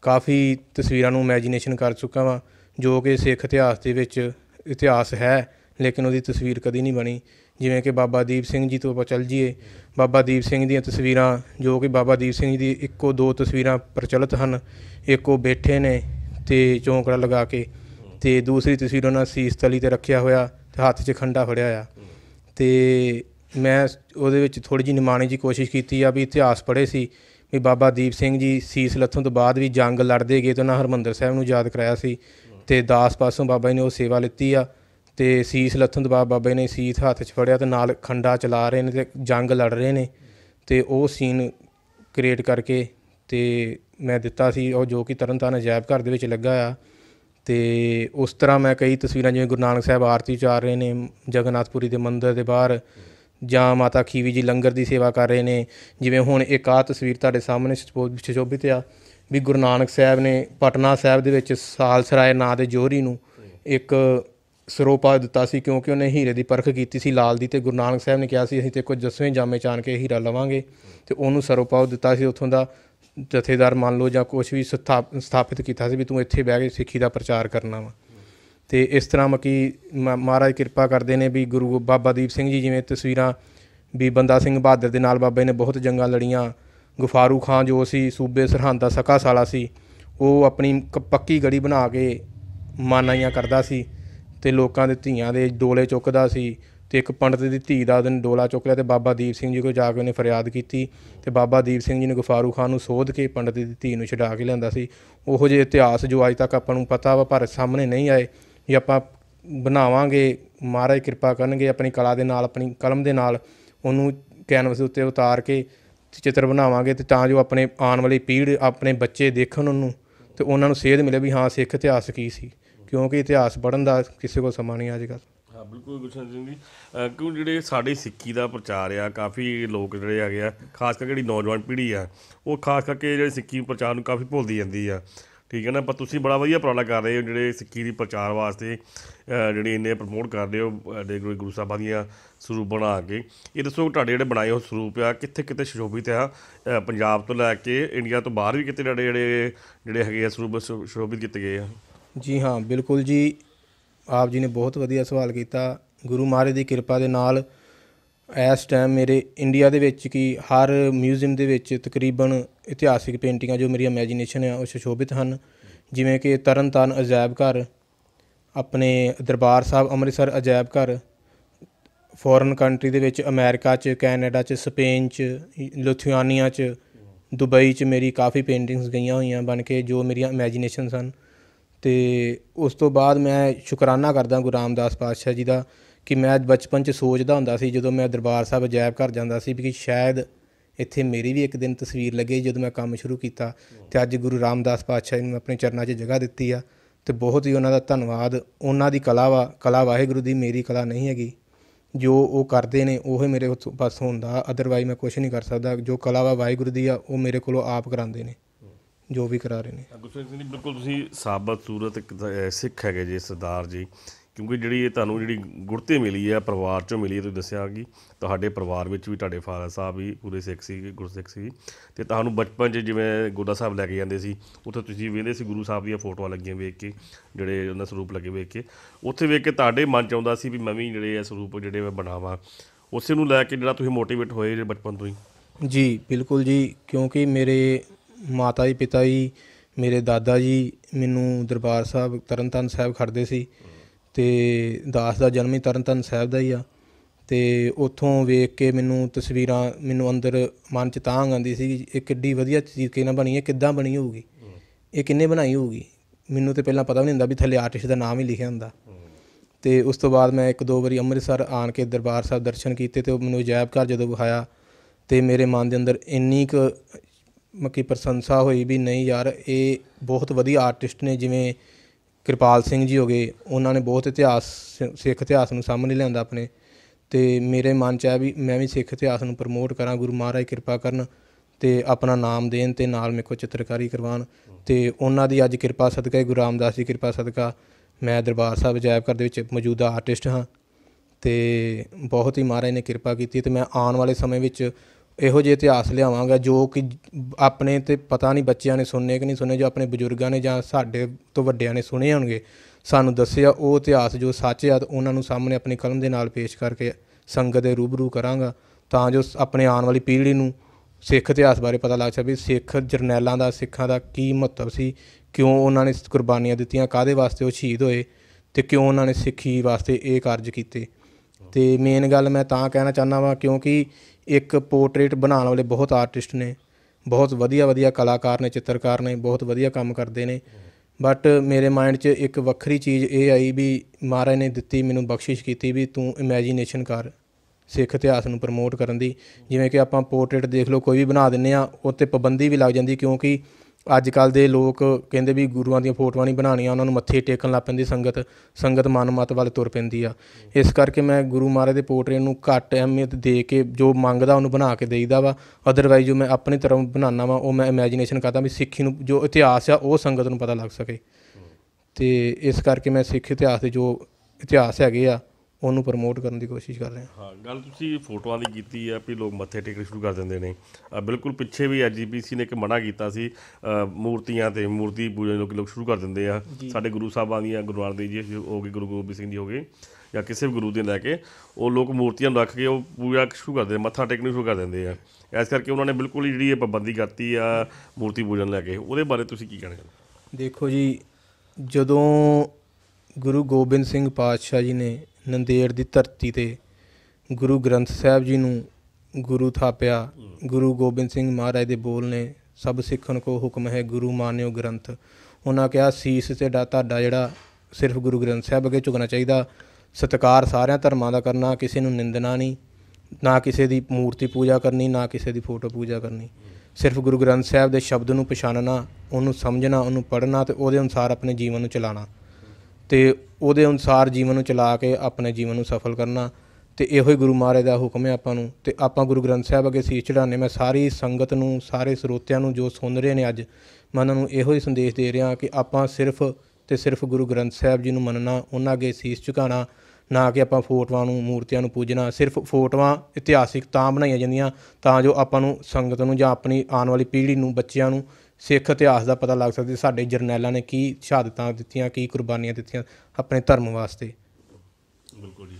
S1: ਕਾਫੀ ਤਸਵੀਰਾਂ ਨੂੰ ਇਮੇਜਿਨੇਸ਼ਨ ਕਰ ਚੁੱਕਾ ਵਾਂ ਜੋ ਕਿ ਸਿੱਖ ਇਤਿਹਾਸ ਦੇ ਵਿੱਚ ਇਤਿਹਾਸ ਹੈ ਲੇਕਿਨ ਉਹਦੀ ਤਸਵੀਰ ਕਦੀ ਨਹੀਂ ਬਣੀ ਜਿਵੇਂ ਕਿ ਬਾਬਾ ਦੀਪ ਸਿੰਘ ਜੀ ਤੋਂ ਆਪਾਂ ਚੱਲ ਜੀਏ ਬਾਬਾ ਦੀਪ ਸਿੰਘ ਦੀਆਂ ਤਸਵੀਰਾਂ ਜੋ ਕਿ ਬਾਬਾ ਦੀਪ ਸਿੰਘ ਦੀ ਇੱਕੋ ਦੋ ਤਸਵੀਰਾਂ ਪ੍ਰਚਲਿਤ ਹਨ ਇੱਕ ਉਹ ਬੈਠੇ ਨੇ ਤੇ ਚੌਂਕੜਾ ਲਗਾ ਕੇ ਤੇ ਦੂਸਰੀ ਤਸਵੀਰ ਉਹਨਾਂ ਸੀਸ ਤਲੀ ਤੇ ਰੱਖਿਆ ਹੋਇਆ ਤੇ ਹੱਥ 'ਚ ਖੰਡਾ ਫੜਿਆ ਆ ਤੇ ਮੈਂ ਉਹਦੇ ਵਿੱਚ ਥੋੜੀ ਜਿਹੀ ਨਿਮਾਣੀ ਦੀ ਕੋਸ਼ਿਸ਼ ਕੀਤੀ ਆ ਵੀ ਇਤਿਹਾਸ ਪੜ੍ਹੇ ਸੀ ਵੀ ਬਾਬਾ ਦੀਪ ਸਿੰਘ ਜੀ ਸੀਸ ਲੱਥੋਂ ਤੋਂ ਬਾਅਦ ਵੀ ਜੰਗ ਲੜਦੇ ਗਏ ਤੇ ਉਹਨਾਂ ਹਰਮੰਦਰ ਸਾਹਿਬ ਨੂੰ ਯਾਦ ਕਰਾਇਆ ਸੀ ਤੇ ਦਾਸ ਪਾਸੋਂ ਬਾਬਾ ਜੀ ਨੇ ਉਹ ਸੇਵਾ ਲਿੱਤੀ ਆ ਤੇ ਸੀਸ ਲੱਥਨ ਦਬਾ ਬਾਬੇ ਨੇ ਸੀਸ ਹੱਥ 'ਚ ਫੜਿਆ ਤੇ ਨਾਲ ਖੰਡਾ ਚਲਾ ਰਹੇ ਨੇ ਤੇ ਜੰਗ ਲੜ ਰਹੇ ਨੇ ਤੇ ਉਹ ਸੀਨ ਕ੍ਰੀਏਟ ਕਰਕੇ ਤੇ ਮੈਂ ਦਿੱਤਾ ਸੀ ਉਹ ਜੋ ਕਿ ਤਰਨਤਾਰਨ ਅਜਾਇਬ ਘਰ ਦੇ ਵਿੱਚ ਲੱਗਾ ਆ ਤੇ ਉਸ ਤਰ੍ਹਾਂ ਮੈਂ ਕਈ ਤਸਵੀਰਾਂ ਜਿਵੇਂ ਗੁਰੂ ਨਾਨਕ ਸਾਹਿਬ ਆਰਤੀ ਚਾਰ ਰਹੇ ਨੇ ਜਗਨਨਾਥਪੁਰੀ ਦੇ ਮੰਦਿਰ ਦੇ ਬਾਹਰ ਜਾਂ ਮਾਤਾ ਖੀਵੀ ਜੀ ਲੰਗਰ ਦੀ ਸੇਵਾ ਕਰ ਰਹੇ ਨੇ ਜਿਵੇਂ ਹੁਣ ਇੱਕ ਆ ਤਸਵੀਰ ਤੁਹਾਡੇ ਸਾਹਮਣੇ ਸ਼ੋਭਿਤ ਆ ਵੀ ਗੁਰੂ ਨਾਨਕ ਸਾਹਿਬ ਨੇ ਪਟਨਾ ਸਾਹਿਬ ਦੇ ਵਿੱਚ ਸਾਲਸਰਾਏ ਨਾਂ ਦੇ ਜੋਹਰੀ ਨੂੰ ਇੱਕ ਸਰੋਪਾ ਪਾ ਦਿੱਤਾ ਸੀ ਕਿਉਂਕਿ ਉਹਨੇ ਹੀਰੇ ਦੀ ਪਰਖ ਕੀਤੀ ਸੀ ਲਾਲ ਦੀ ਤੇ ਗੁਰੂ ਨਾਨਕ ਸਾਹਿਬ ਨੇ ਕਿਹਾ ਸੀ ਅਸੀਂ ਤੇ ਕੋਈ ਜਸਵੇਂ ਜਾਮੇ ਚਾਨ ਕੇ ਹੀਰਾ ਲਵਾਂਗੇ ਤੇ ਉਹਨੂੰ ਸਰੋਪਾ ਪਾ ਦਿੱਤਾ ਸੀ ਉਥੋਂ ਦਾ ਜਥੇਦਾਰ ਮੰਨ ਲਓ ਜਾਂ ਕੁਝ ਵੀ ਸਥਾਪਿਤ ਕੀਤਾ ਸੀ ਵੀ ਤੂੰ ਇੱਥੇ ਬਹਿ ਕੇ ਸਿੱਖੀ ਦਾ ਪ੍ਰਚਾਰ ਕਰਨਾ ਵਾ ਤੇ ਇਸ ਤਰ੍ਹਾਂ ਮਕੀ ਮਹਾਰਾਜ ਕਿਰਪਾ ਕਰਦੇ ਨੇ ਵੀ ਗੁਰੂ ਬਾਬਾ ਦੀਪ ਸਿੰਘ ਜੀ ਜਿਵੇਂ ਤਸਵੀਰਾਂ ਵੀ ਬੰਦਾ ਸਿੰਘ ਬਹਾਦਰ ਦੇ ਨਾਲ ਬਾਬੇ ਨੇ ਬਹੁਤ ਜੰਗਾਂ ਲੜੀਆਂ ਗਫਾਰੂ ਖਾਨ ਜੋ ਸੀ ਸੂਬੇ ਸਰਹੰਦ ਦਾ ਸਕਾ ਸਾਲਾ ਸੀ ਉਹ ਆਪਣੀ ਪੱਕੀ ਗੜੀ ਬਣਾ ਕੇ ਮਾਨਾਈਆਂ ਕਰਦਾ ਸੀ ਤੇ ਲੋਕਾਂ ਦੇ ਧੀਆਂ ਦੇ ਡੋਲੇ ਚੁੱਕਦਾ ਸੀ ਤੇ ਇੱਕ ਪੰਡਤ ਦੀ ਧੀ ਦਾ ਦਿਨ ਡੋਲਾ ਚੁੱਕ ਲਿਆ ਤੇ ਬਾਬਾ ਦੀਪ ਸਿੰਘ ਜੀ ਕੋਲ ਜਾ ਕੇ ਉਹਨੇ ਫਰਿਆਦ ਕੀਤੀ ਤੇ ਬਾਬਾ ਦੀਪ ਸਿੰਘ ਜੀ ਨੇ ਗਫਾਰੂ ਖਾਨ ਨੂੰ ਸੋਧ ਕੇ ਪੰਡਤ ਦੀ ਧੀ ਨੂੰ ਛਡਾ ਕੇ ਲਿਆਂਦਾ ਸੀ ਉਹੋ ਜਿਹੇ ਇਤਿਹਾਸ ਜੋ ਅੱਜ ਤੱਕ ਆਪਾਂ ਨੂੰ ਪਤਾ ਵਾ ਪਰ ਸਾਹਮਣੇ ਨਹੀਂ ਆਏ ਇਹ ਆਪਾਂ ਬਣਾਵਾਂਗੇ ਮਹਾਰਾਜ ਕਿਰਪਾ ਕਰਨਗੇ ਆਪਣੀ ਕਲਾ ਦੇ ਨਾਲ ਆਪਣੀ ਕਲਮ ਦੇ ਨਾਲ ਉਹਨੂੰ ਕੈਨਵਸ ਉੱਤੇ ਉਤਾਰ ਕੇ ਚਿੱਤਰ ਬਣਾਵਾਂਗੇ ਤੇ ਤਾਂ ਜੋ ਆਪਣੇ ਆਉਣ ਵਾਲੀ ਪੀੜ੍ਹ ਆਪਣੇ ਬੱਚੇ ਦੇਖਣ ਉਹਨੂੰ ਤੇ ਉਹਨਾਂ ਨੂੰ ਸੇਧ ਮਿਲੇ ਵੀ ਹਾਂ ਸਿੱਖ ਇਤਿਹਾਸ ਕੀ ਸੀ ਕਿਉਂਕਿ ਇਤਿਹਾਸ ਪੜਨ ਦਾ ਕਿਸੇ
S2: ਕੋਲ ਸਮਾਂ ਨਹੀਂ ਅੱਜ ਕੱਲ੍ਹ ਹਾਂ ਬਿਲਕੁਲ ਗੁਰਸ਼ਨ ਸਿੰਘ ਜੀ ਕਿਉਂ ਜਿਹੜੇ ਸਾਡੇ ਸਿੱਖੀ ਦਾ ਪ੍ਰਚਾਰ ਆ ਕਾਫੀ ਲੋਕ ਜਿਹੜੇ ਆ ਗਏ ਆ ਖਾਸ ਕਰਕੇ ਜਿਹੜੀ ਨੌਜਵਾਨ ਪੀੜ੍ਹੀ ਆ ਉਹ ਖਾਸ ਕਰਕੇ ਜਿਹੜੇ ਸਿੱਖੀ ਪ੍ਰਚਾਰ ਨੂੰ ਕਾਫੀ ਭੁੱਲਦੀ ਜਾਂਦੀ ਆ ਠੀਕ ਹੈ ਨਾ ਪਰ ਤੁਸੀਂ ਬੜਾ ਵਧੀਆ ਪ੍ਰਚਾਰ ਕਰ ਰਹੇ ਹੋ ਜਿਹੜੇ ਸਿੱਖੀ ਦੀ ਪ੍ਰਚਾਰ ਵਾਸਤੇ ਜਿਹੜੀ ਜਿਹੜੇ ਇੰਨੇ ਪ੍ਰਮੋਟ ਕਰ ਰਹੇ ਹੋ ਦੇ ਗੁਰੂ ਗੁਰੂ ਸਾਹਿਬਾਂ ਦੀਆਂ ਸਰੂਪ ਬਣਾ ਕੇ ਇਹ ਦੱਸੋ ਤੁਹਾਡੇ ਜਿਹੜੇ ਬਣਾਏ ਹੋ ਸਰੂਪ ਆ ਕਿੱਥੇ ਕਿੱਥੇ ਸ਼ੋਭਿਤ ਆ ਪੰਜਾਬ ਤੋਂ ਲੈ ਕੇ ਇੰਡੀਆ ਤੋਂ ਬਾਹਰ ਵੀ ਕਿਤੇ ਜਿਹੜੇ ਜਿਹੜੇ ਜਿਹੜੇ ਹੈਗੇ ਆ ਸਰੂਪ ਸ਼ੋਭਿਤ ਕੀਤੇ ਗਏ ਆ
S1: ਜੀ ਹਾਂ ਬਿਲਕੁਲ ਜੀ ਆਪ ਜੀ ਨੇ ਬਹੁਤ ਵਧੀਆ ਸਵਾਲ ਕੀਤਾ ਗੁਰੂ ਮਹਾਰਾਜ ਦੀ ਕਿਰਪਾ ਦੇ ਨਾਲ ਇਸ ਟਾਈਮ ਮੇਰੇ ਇੰਡੀਆ ਦੇ ਵਿੱਚ ਕੀ ਹਰ ਮਿਊਜ਼ੀਅਮ ਦੇ ਵਿੱਚ ਤਕਰੀਬਨ ਇਤਿਹਾਸਿਕ ਪੇਂਟਿੰਗਾਂ ਜੋ ਮੇਰੀ ਇਮੇਜਿਨੇਸ਼ਨ ਹੈ ਉਹ ਸ਼ੋਭਿਤ ਹਨ ਜਿਵੇਂ ਕਿ ਤਰਨਤਾਰਨ ਅਜਾਇਬ ਘਰ ਆਪਣੇ ਦਰਬਾਰ ਸਾਹਿਬ ਅੰਮ੍ਰਿਤਸਰ ਅਜਾਇਬ ਘਰ ਫੋਰਨ ਕੰਟਰੀ ਦੇ ਵਿੱਚ ਅਮਰੀਕਾ 'ਚ ਕੈਨੇਡਾ 'ਚ ਸਪੇਨ 'ਚ ਲਥੁਆਨੀਆ 'ਚ ਦੁਬਈ 'ਚ ਮੇਰੀ ਕਾਫੀ ਪੇਂਟਿੰਗਸ ਗਈਆਂ ਹੋਈਆਂ ਬਣ ਕੇ ਜੋ ਮੇਰੀਆਂ ਇਮੇਜਿਨੇਸ਼ਨ ਸਨ ਤੇ ਉਸ ਤੋਂ ਬਾਅਦ ਮੈਂ ਸ਼ੁਕਰਾਨਾ ਕਰਦਾ ਗੁਰੂ ਰਾਮਦਾਸ ਪਾਤਸ਼ਾਹ ਜੀ ਦਾ ਕਿ ਮੈਂ ਬਚਪਨ 'ਚ ਸੋਚਦਾ ਹੁੰਦਾ ਸੀ ਜਦੋਂ ਮੈਂ ਦਰਬਾਰ ਸਾਹਿਬ ਅਜਾਇਬ ਘਰ ਜਾਂਦਾ ਸੀ ਕਿ ਸ਼ਾਇਦ ਇੱਥੇ ਮੇਰੀ ਵੀ ਇੱਕ ਦਿਨ ਤਸਵੀਰ ਲੱਗੇ ਜਦੋਂ ਮੈਂ ਕੰਮ ਸ਼ੁਰੂ ਕੀਤਾ ਤੇ ਅੱਜ ਗੁਰੂ ਰਾਮਦਾਸ ਪਾਤਸ਼ਾਹ ਜੀ ਨੇ ਆਪਣੇ ਚਰਨਾਂ 'ਚ ਜਗ੍ਹਾ ਦਿੱਤੀ ਆ ਤੇ ਬਹੁਤ ਹੀ ਉਹਨਾਂ ਦਾ ਧੰਨਵਾਦ ਉਹਨਾਂ ਦੀ ਕਲਾ ਵਾ ਕਲਾ ਵਾਹਿਗੁਰੂ ਦੀ ਮੇਰੀ ਕਲਾ ਨਹੀਂ ਹੈਗੀ ਜੋ ਉਹ ਕਰਦੇ ਨੇ ਉਹ ਹੀ ਮੇਰੇ ਪਾਸ ਹੁੰਦਾ ਅਦਰਵਾਈ ਮੈਂ ਕੁਝ ਨਹੀਂ ਕਰ ਸਕਦਾ ਜੋ ਕਲਾ ਵਾ ਵਾਹਿਗੁਰੂ ਦੀ ਆ ਉਹ ਮੇਰੇ ਕੋਲੋਂ ਆਪ ਕਰਾਉਂਦੇ ਨੇ ਜੋ ਵੀ ਕਰਾ ਰਹੇ ਨੇ
S2: ਗੁਰਸੇਵਕ ਸਿੰਘ ਜੀ ਬਿਲਕੁਲ ਤੁਸੀਂ ਸਾਬਤ ਸੂਰਤ ਸਿੱਖ ਹੈਗੇ ਜੀ ਸਰਦਾਰ ਜੀ ਕਿਉਂਕਿ ਜਿਹੜੀ ਇਹ ਤੁਹਾਨੂੰ ਜਿਹੜੀ ਗੁਰਤੇ ਮਿਲੀ ਹੈ ਪਰਿਵਾਰ ਚੋਂ ਮਿਲੀ ਹੈ ਤੁਸੀਂ ਦੱਸਿਆ ਕਿ ਤੁਹਾਡੇ ਪਰਿਵਾਰ ਵਿੱਚ ਵੀ ਤੁਹਾਡੇ ਫਾਦਰ ਸਾਹਿਬ ਵੀ ਪੂਰੇ ਸਿੱਖ ਸੀ ਗੁਰਸਿੱਖ ਸੀ ਤੇ ਤੁਹਾਨੂੰ ਬਚਪਨ 'ਚ ਜਿਵੇਂ ਗੋਦਾ ਸਾਹਿਬ ਲੈ ਕੇ ਜਾਂਦੇ ਸੀ ਉੱਥੇ ਤੁਸੀਂ ਵੇਖਦੇ ਸੀ ਗੁਰੂ ਸਾਹਿਬ ਦੀਆਂ ਫੋਟੋਆਂ ਲੱਗੀਆਂ ਵੇਖ ਕੇ ਜਿਹੜੇ ਉਹਨਾਂ ਸਰੂਪ ਲੱਗੇ ਵੇਖ ਕੇ ਉੱਥੇ ਵੇਖ ਕੇ ਤੁਹਾਡੇ ਮਨ 'ਚ ਆਉਂਦਾ ਸੀ ਵੀ ਮੈਂ ਵੀ ਜਿਹੜੇ ਇਹ ਸਰੂਪ ਜਿਹੜੇ ਮੈਂ ਬਣਾਵਾਂ ਉਸੇ ਨੂੰ ਲੈ ਕੇ ਜਿਹੜਾ ਤੁਸੀਂ ਮੋਟੀਵੇਟ ਹੋਏ ਜਿਹੜੇ ਬਚਪਨ ਤੋਂ ਹੀ
S1: ਜੀ ਬਿਲਕੁਲ ਜੀ ਕਿਉਂਕਿ ਮੇਰੇ ਮਾਤਾ ਜੀ ਪਿਤਾ ਜੀ ਮੇਰੇ ਦਾਦਾ ਜੀ ਮੈਨੂੰ ਦਰਬਾਰ ਸਾਹਿਬ ਤਰਨਤਨ ਸਾਹਿਬ ਖੜਦੇ ਸੀ ਤੇ ਦਾਸ ਦਾ ਜਨਮ ਹੀ ਤਰਨਤਨ ਸਾਹਿਬ ਦਾ ਹੀ ਆ ਤੇ ਉੱਥੋਂ ਵੇਖ ਕੇ ਮੈਨੂੰ ਤਸਵੀਰਾਂ ਮੈਨੂੰ ਅੰਦਰ ਮਨ ਚ ਤਾਂ ਆਂਦੀ ਸੀ ਇਹ ਕਿੱਡੀ ਵਧੀਆ ਚੀਜ਼ ਕਿਹਨਾਂ ਬਣੀ ਹੈ ਕਿੱਦਾਂ ਬਣੀ ਹੋਊਗੀ ਇਹ ਕਿੰਨੇ ਬਣਾਈ ਹੋਊਗੀ ਮੈਨੂੰ ਤੇ ਪਹਿਲਾਂ ਪਤਾ ਵੀ ਨਹੀਂ ਹੁੰਦਾ ਵੀ ਥੱਲੇ ਆਰਟਿਸਟ ਦਾ ਨਾਮ ਹੀ ਲਿਖਿਆ ਹੁੰਦਾ ਤੇ ਉਸ ਤੋਂ ਬਾਅਦ ਮੈਂ ਇੱਕ ਦੋ ਵਾਰੀ ਅੰਮ੍ਰਿਤਸਰ ਆਣ ਕੇ ਦਰਬਾਰ ਸਾਹਿਬ ਦਰਸ਼ਨ ਕੀਤੇ ਤੇ ਉਹ ਮੈਨੂੰ ਜੈਬ ਘਰ ਜਦੋਂ ਵਿਖਾਇਆ ਤੇ ਮੇਰੇ ਮਨ ਦੇ ਅੰਦਰ ਇੰਨੀ ਕੁ ਮੱਕੀ ਪ੍ਰਸ਼ੰਸਾ ਹੋਈ ਵੀ ਨਹੀਂ ਯਾਰ ਇਹ ਬਹੁਤ ਵਧੀਆ ਆਰਟਿਸਟ ਨੇ ਜਿਵੇਂ ਕਿਰਪਾਲ ਸਿੰਘ ਜੀ ਹੋਗੇ ਉਹਨਾਂ ਨੇ ਬਹੁਤ ਇਤਿਹਾਸ ਸਿੱਖ ਇਤਿਹਾਸ ਨੂੰ ਸਾਹਮਣੇ ਲਿਆਂਦਾ ਆਪਣੇ ਤੇ ਮੇਰੇ ਮਨ ਚ ਆ ਵੀ ਮੈਂ ਵੀ ਸਿੱਖ ਇਤਿਹਾਸ ਨੂੰ ਪ੍ਰਮੋਟ ਕਰਾਂ ਗੁਰੂ ਮਹਾਰਾਜ ਕਿਰਪਾ ਕਰਨ ਤੇ ਆਪਣਾ ਨਾਮ ਦੇਣ ਤੇ ਨਾਲ ਮੇਰੇ ਕੋ ਚਿੱਤਰਕਾਰੀ ਕਰਵਾਣ ਤੇ ਉਹਨਾਂ ਦੀ ਅੱਜ ਕਿਰਪਾ ਸਦਕਾ ਗੁਰੂ ਰਾਮਦਾਸ ਜੀ ਕਿਰਪਾ ਸਦਕਾ ਮੈਂ ਦਰਬਾਰ ਸਾਹਿਬ ਜਾਇਬ ਕਰ ਦੇ ਵਿੱਚ ਮੌਜੂਦਾ ਆਰਟਿਸਟ ਹਾਂ ਤੇ ਬਹੁਤ ਹੀ ਮਹਾਰਾਜ ਨੇ ਕਿਰਪਾ ਕੀਤੀ ਤੇ ਮੈਂ ਆਉਣ ਵਾਲੇ ਸਮੇਂ ਵਿੱਚ ਇਹੋ ਜਿਹੇ ਇਤਿਹਾਸ ਲਿਆਵਾਂਗਾ ਜੋ ਕਿ ਆਪਣੇ ਤੇ ਪਤਾ ਨਹੀਂ ਬੱਚਿਆਂ ਨੇ ਸੁਣਨੇ ਕਿ ਨਹੀਂ ਸੁਣਨੇ ਜੋ ਆਪਣੇ ਬਜ਼ੁਰਗਾਂ ਨੇ ਜਾਂ ਸਾਡੇ ਤੋਂ ਵੱਡਿਆਂ ਨੇ ਸੁਣੇ ਹੋਣਗੇ ਸਾਨੂੰ ਦੱਸਿਆ ਉਹ ਇਤਿਹਾਸ ਜੋ ਸੱਚ ਆ ਉਹਨਾਂ ਨੂੰ ਸਾਹਮਣੇ ਆਪਣੀ ਕਲਮ ਦੇ ਨਾਲ ਪੇਸ਼ ਕਰਕੇ ਸੰਗਤ ਦੇ ਰੂਬਰੂ ਕਰਾਂਗਾ ਤਾਂ ਜੋ ਆਪਣੇ ਆਉਣ ਵਾਲੀ ਪੀੜ੍ਹੀ ਨੂੰ ਸਿੱਖ ਇਤਿਹਾਸ ਬਾਰੇ ਪਤਾ ਲੱਗ ਸਕੇ ਸਿੱਖ ਜਰਨੈਲਾਂ ਦਾ ਸਿੱਖਾਂ ਦਾ ਕੀ ਮਹੱਤਵ ਸੀ ਕਿਉਂ ਉਹਨਾਂ ਨੇ ਕੁਰਬਾਨੀਆਂ ਦਿੱਤੀਆਂ ਕਾਦੇ ਵਾਸਤੇ ਉਹ ਸ਼ਹੀਦ ਹੋਏ ਤੇ ਕਿਉਂ ਉਹਨਾਂ ਨੇ ਸਿੱਖੀ ਵਾਸਤੇ ਇਹ ਕਾਰਜ ਕੀਤੇ ਤੇ ਮੇਨ ਗੱਲ ਮੈਂ ਤਾਂ ਕਹਿਣਾ ਚਾਹੁੰਦਾ ਵਾਂ ਕਿਉਂਕਿ ਇੱਕ ਪੋਰਟਰੇਟ ਬਣਾਉਣ ਵਾਲੇ ਬਹੁਤ ਆਰਟਿਸਟ ਨੇ ਬਹੁਤ ਵਧੀਆ ਵਧੀਆ ਕਲਾਕਾਰ ਨੇ ਚਿੱਤਰਕਾਰ ਨੇ ਬਹੁਤ ਵਧੀਆ ਕੰਮ ਕਰਦੇ ਨੇ ਬਟ ਮੇਰੇ ਮਾਈਂਡ 'ਚ ਇੱਕ ਵੱਖਰੀ ਚੀਜ਼ ਇਹ ਆਈ ਵੀ ਮਹਾਰਾਜ ਨੇ ਦਿੱਤੀ ਮੈਨੂੰ ਬਖਸ਼ਿਸ਼ ਕੀਤੀ ਵੀ ਤੂੰ ਇਮੇਜਿਨੇਸ਼ਨ ਕਰ ਸਿੱਖ ਇਤਿਹਾਸ ਨੂੰ ਪ੍ਰਮੋਟ ਕਰਨ ਦੀ ਜਿਵੇਂ ਕਿ ਆਪਾਂ ਪੋਰਟਰੇਟ ਦੇਖ ਲਓ ਕੋਈ ਵੀ ਬਣਾ ਦਿੰਨੇ ਆ ਉੱਤੇ ਪਾਬੰਦੀ ਵੀ ਲੱਗ ਜਾਂਦੀ ਕਿਉਂਕਿ ਅੱਜ ਕੱਲ ਦੇ ਲੋਕ ਕਹਿੰਦੇ ਵੀ ਗੁਰੂਆਂ ਦੀਆਂ ਫੋਟੋਆਂ ਨਹੀਂ ਬਣਾਉਣੀਆਂ ਉਹਨਾਂ ਨੂੰ ਮੱਥੇ ਟੇਕਣ ਲੱਗ ਪੈਂਦੀ ਸੰਗਤ ਸੰਗਤ ਮਨਮਤ ਵੱਲ ਤੁਰ ਪੈਂਦੀ ਆ ਇਸ ਕਰਕੇ ਮੈਂ ਗੁਰੂ ਮਹਾਰਾਜ ਦੇ ਪੋਰਟਰੇਟ ਨੂੰ ਘੱਟ ਅਹਿਮੀਅਤ ਦੇ ਕੇ ਜੋ ਮੰਗਦਾ ਉਹਨੂੰ ਬਣਾ ਕੇ ਦੇਈਦਾ ਵਾ ਅਦਰਵਾਈਜ਼ ਜੋ ਮੈਂ ਆਪਣੀ ਤਰ੍ਹਾਂ ਬਣਾਣਾ ਵਾ ਉਹ ਮੈਂ ਇਮੇਜਿਨੇਸ਼ਨ ਕਰਦਾ ਵੀ ਸਿੱਖੀ ਨੂੰ ਜੋ ਇਤਿਹਾਸ ਆ ਉਹ ਸੰਗਤ ਨੂੰ ਪਤਾ ਲੱਗ ਸਕੇ ਤੇ ਇਸ ਕਰਕੇ ਮੈਂ ਸਿੱਖ ਇਤਿਹਾਸ ਦੇ ਜੋ ਇਤਿਹਾਸ ਹੈਗੇ ਆ ਉਹਨੂੰ ਪ੍ਰਮੋਟ ਕਰਨ ਦੀ ਕੋਸ਼ਿਸ਼ ਕਰ ਰਹੇ
S2: ਹਾਂ ਹਾਂ ਗੱਲ ਤੁਸੀਂ ਫੋਟੋਆਂ ਦੀ ਕੀਤੀ ਆ ਵੀ ਲੋਕ ਮੱਥੇ ਟੇਕਣ ਸ਼ੁਰੂ ਕਰ ਦਿੰਦੇ ਨੇ ਬਿਲਕੁਲ ਪਿੱਛੇ ਵੀ ਐਜੀਪੀਸੀ ਨੇ ਇੱਕ ਮਨਾ ਕੀਤਾ ਸੀ ਮੂਰਤੀਆਂ ਤੇ ਮੂਰਤੀ ਪੂਜਨ ਲੋਕ ਲੋਕ ਸ਼ੁਰੂ ਕਰ ਦਿੰਦੇ ਆ ਸਾਡੇ ਗੁਰੂ ਸਾਹਿਬਾਂ ਦੀਆਂ ਗੁਰੂ ਦੇ ਜੀ ਹੋ ਗਏ ਗੁਰੂ ਗੋਬਿੰਦ ਸਿੰਘ ਜੀ ਹੋ ਗਏ ਜਾਂ ਕਿਸੇ ਵੀ ਗੁਰੂ ਦੇ ਲੈ ਕੇ ਉਹ ਲੋਕ ਮੂਰਤੀਆਂ ਰੱਖ ਕੇ ਉਹ ਪੂਜਾ ਸ਼ੁਰੂ ਕਰ ਦਿੰਦੇ ਮੱਥਾ ਟੇਕਣਾ ਸ਼ੁਰੂ ਕਰ ਦਿੰਦੇ ਆ ਇਸ ਕਰਕੇ ਉਹਨਾਂ ਨੇ ਬਿਲਕੁਲ ਹੀ ਜਿਹੜੀ ਇਹ ਪਾਬੰਦੀ ਕਰਤੀ ਆ ਮੂਰਤੀ ਪੂਜਨ ਲੈ ਕੇ ਉਹਦੇ ਬਾਰੇ ਤੁਸੀਂ ਕੀ ਕਹਿਣਾ ਚਾਹੁੰਦੇ
S1: ਦੇਖੋ ਜੀ ਜਦੋਂ ਗੁਰੂ ਗੋਬਿੰਦ ਸਿੰਘ ਪਾਤਸ਼ਾਹ ਜੀ ਨੇ ਨੰਦੇੜ ਦੀ ਧਰਤੀ ਤੇ ਗੁਰੂ ਗ੍ਰੰਥ ਸਾਹਿਬ ਜੀ ਨੂੰ ਗੁਰੂ ਥਾਪਿਆ ਗੁਰੂ ਗੋਬਿੰਦ ਸਿੰਘ ਮਹਾਰਾਜ ਦੇ ਬੋਲ ਨੇ ਸਭ ਸਿੱਖਣ ਕੋ ਹੁਕਮ ਹੈ ਗੁਰੂ ਮਾਨਿਓ ਗ੍ਰੰਥ ਉਹਨਾਂ ਕਿਹਾ ਸੀਸ ਤੇ ਡਾ ਤੁਹਾਡਾ ਜਿਹੜਾ ਸਿਰਫ ਗੁਰੂ ਗ੍ਰੰਥ ਸਾਹਿਬ ਅੱਗੇ ਝੁਕਣਾ ਚਾਹੀਦਾ ਸਤਕਾਰ ਸਾਰਿਆਂ ਧਰਮਾਂ ਦਾ ਕਰਨਾ ਕਿਸੇ ਨੂੰ ਨਿੰਦਣਾ ਨਹੀਂ ਨਾ ਕਿਸੇ ਦੀ ਮੂਰਤੀ ਪੂਜਾ ਕਰਨੀ ਨਾ ਕਿਸੇ ਦੀ ਫੋਟੋ ਪੂਜਾ ਕਰਨੀ ਸਿਰਫ ਗੁਰੂ ਗ੍ਰੰਥ ਸਾਹਿਬ ਦੇ ਸ਼ਬਦ ਨੂੰ ਪਛਾਣਨਾ ਉਹਨੂੰ ਸਮਝਣਾ ਉਹਨੂੰ ਪੜ੍ਹਨਾ ਤੇ ਉਹਦੇ ਅਨੁਸਾਰ ਆਪਣੇ ਜੀਵਨ ਨੂੰ ਚਲਾਉਣਾ ਤੇ ਉਹਦੇ ਅਨੁਸਾਰ ਜੀਵਨ ਨੂੰ ਚਲਾ ਕੇ ਆਪਣੇ ਜੀਵਨ ਨੂੰ ਸਫਲ ਕਰਨਾ ਤੇ ਇਹੋ ਹੀ ਗੁਰੂ ਮਹਾਰਾਜ ਦਾ ਹੁਕਮ ਹੈ ਆਪਾਂ ਨੂੰ ਤੇ ਆਪਾਂ ਗੁਰੂ ਗ੍ਰੰਥ ਸਾਹਿਬ ਅਗੇ ਸੀਸ ਚੜਾਣੇ ਮੈਂ ਸਾਰੀ ਸੰਗਤ ਨੂੰ ਸਾਰੇ ਸਰੋਤਿਆਂ ਨੂੰ ਜੋ ਸੁਣ ਰਹੇ ਨੇ ਅੱਜ ਮੈਂ ਉਹਨਾਂ ਨੂੰ ਇਹੋ ਹੀ ਸੰਦੇਸ਼ ਦੇ ਰਿਹਾ ਕਿ ਆਪਾਂ ਸਿਰਫ ਤੇ ਸਿਰਫ ਗੁਰੂ ਗ੍ਰੰਥ ਸਾਹਿਬ ਜੀ ਨੂੰ ਮੰਨਣਾ ਉਹਨਾਂ ਅਗੇ ਸੀਸ ਝੁਕਾਣਾ ਨਾ ਕਿ ਆਪਾਂ ਫੋਟੋਆਂ ਨੂੰ ਮੂਰਤੀਆਂ ਨੂੰ ਪੂਜਣਾ ਸਿਰਫ ਫੋਟੋਆਂ ਇਤਿਹਾਸਿਕ ਤਾਂ ਬਣਾਈਆਂ ਜਾਂਦੀਆਂ ਤਾਂ ਜੋ ਆਪਾਂ ਨੂੰ ਸੰਗਤ ਨੂੰ ਜਾਂ ਆਪਣੀ ਆਉਣ ਵਾਲੀ ਪੀੜ੍ਹੀ ਨੂੰ ਬੱਚਿਆਂ ਨੂੰ ਸਿੱਖ ਇਤਿਹਾਸ ਦਾ ਪਤਾ ਲੱਗ ਸਕਦਾ ਸਾਡੇ ਜਰਨੈਲਾਂ ਨੇ ਕੀ ਸ਼ਹਾਦਤਾਂ ਦਿੱਤੀਆਂ ਕੀ ਕੁਰਬਾਨੀਆਂ ਦਿੱਤੀਆਂ ਆਪਣੇ ਧਰਮ ਵਾਸਤੇ
S2: ਬਿਲਕੁਲ ਜੀ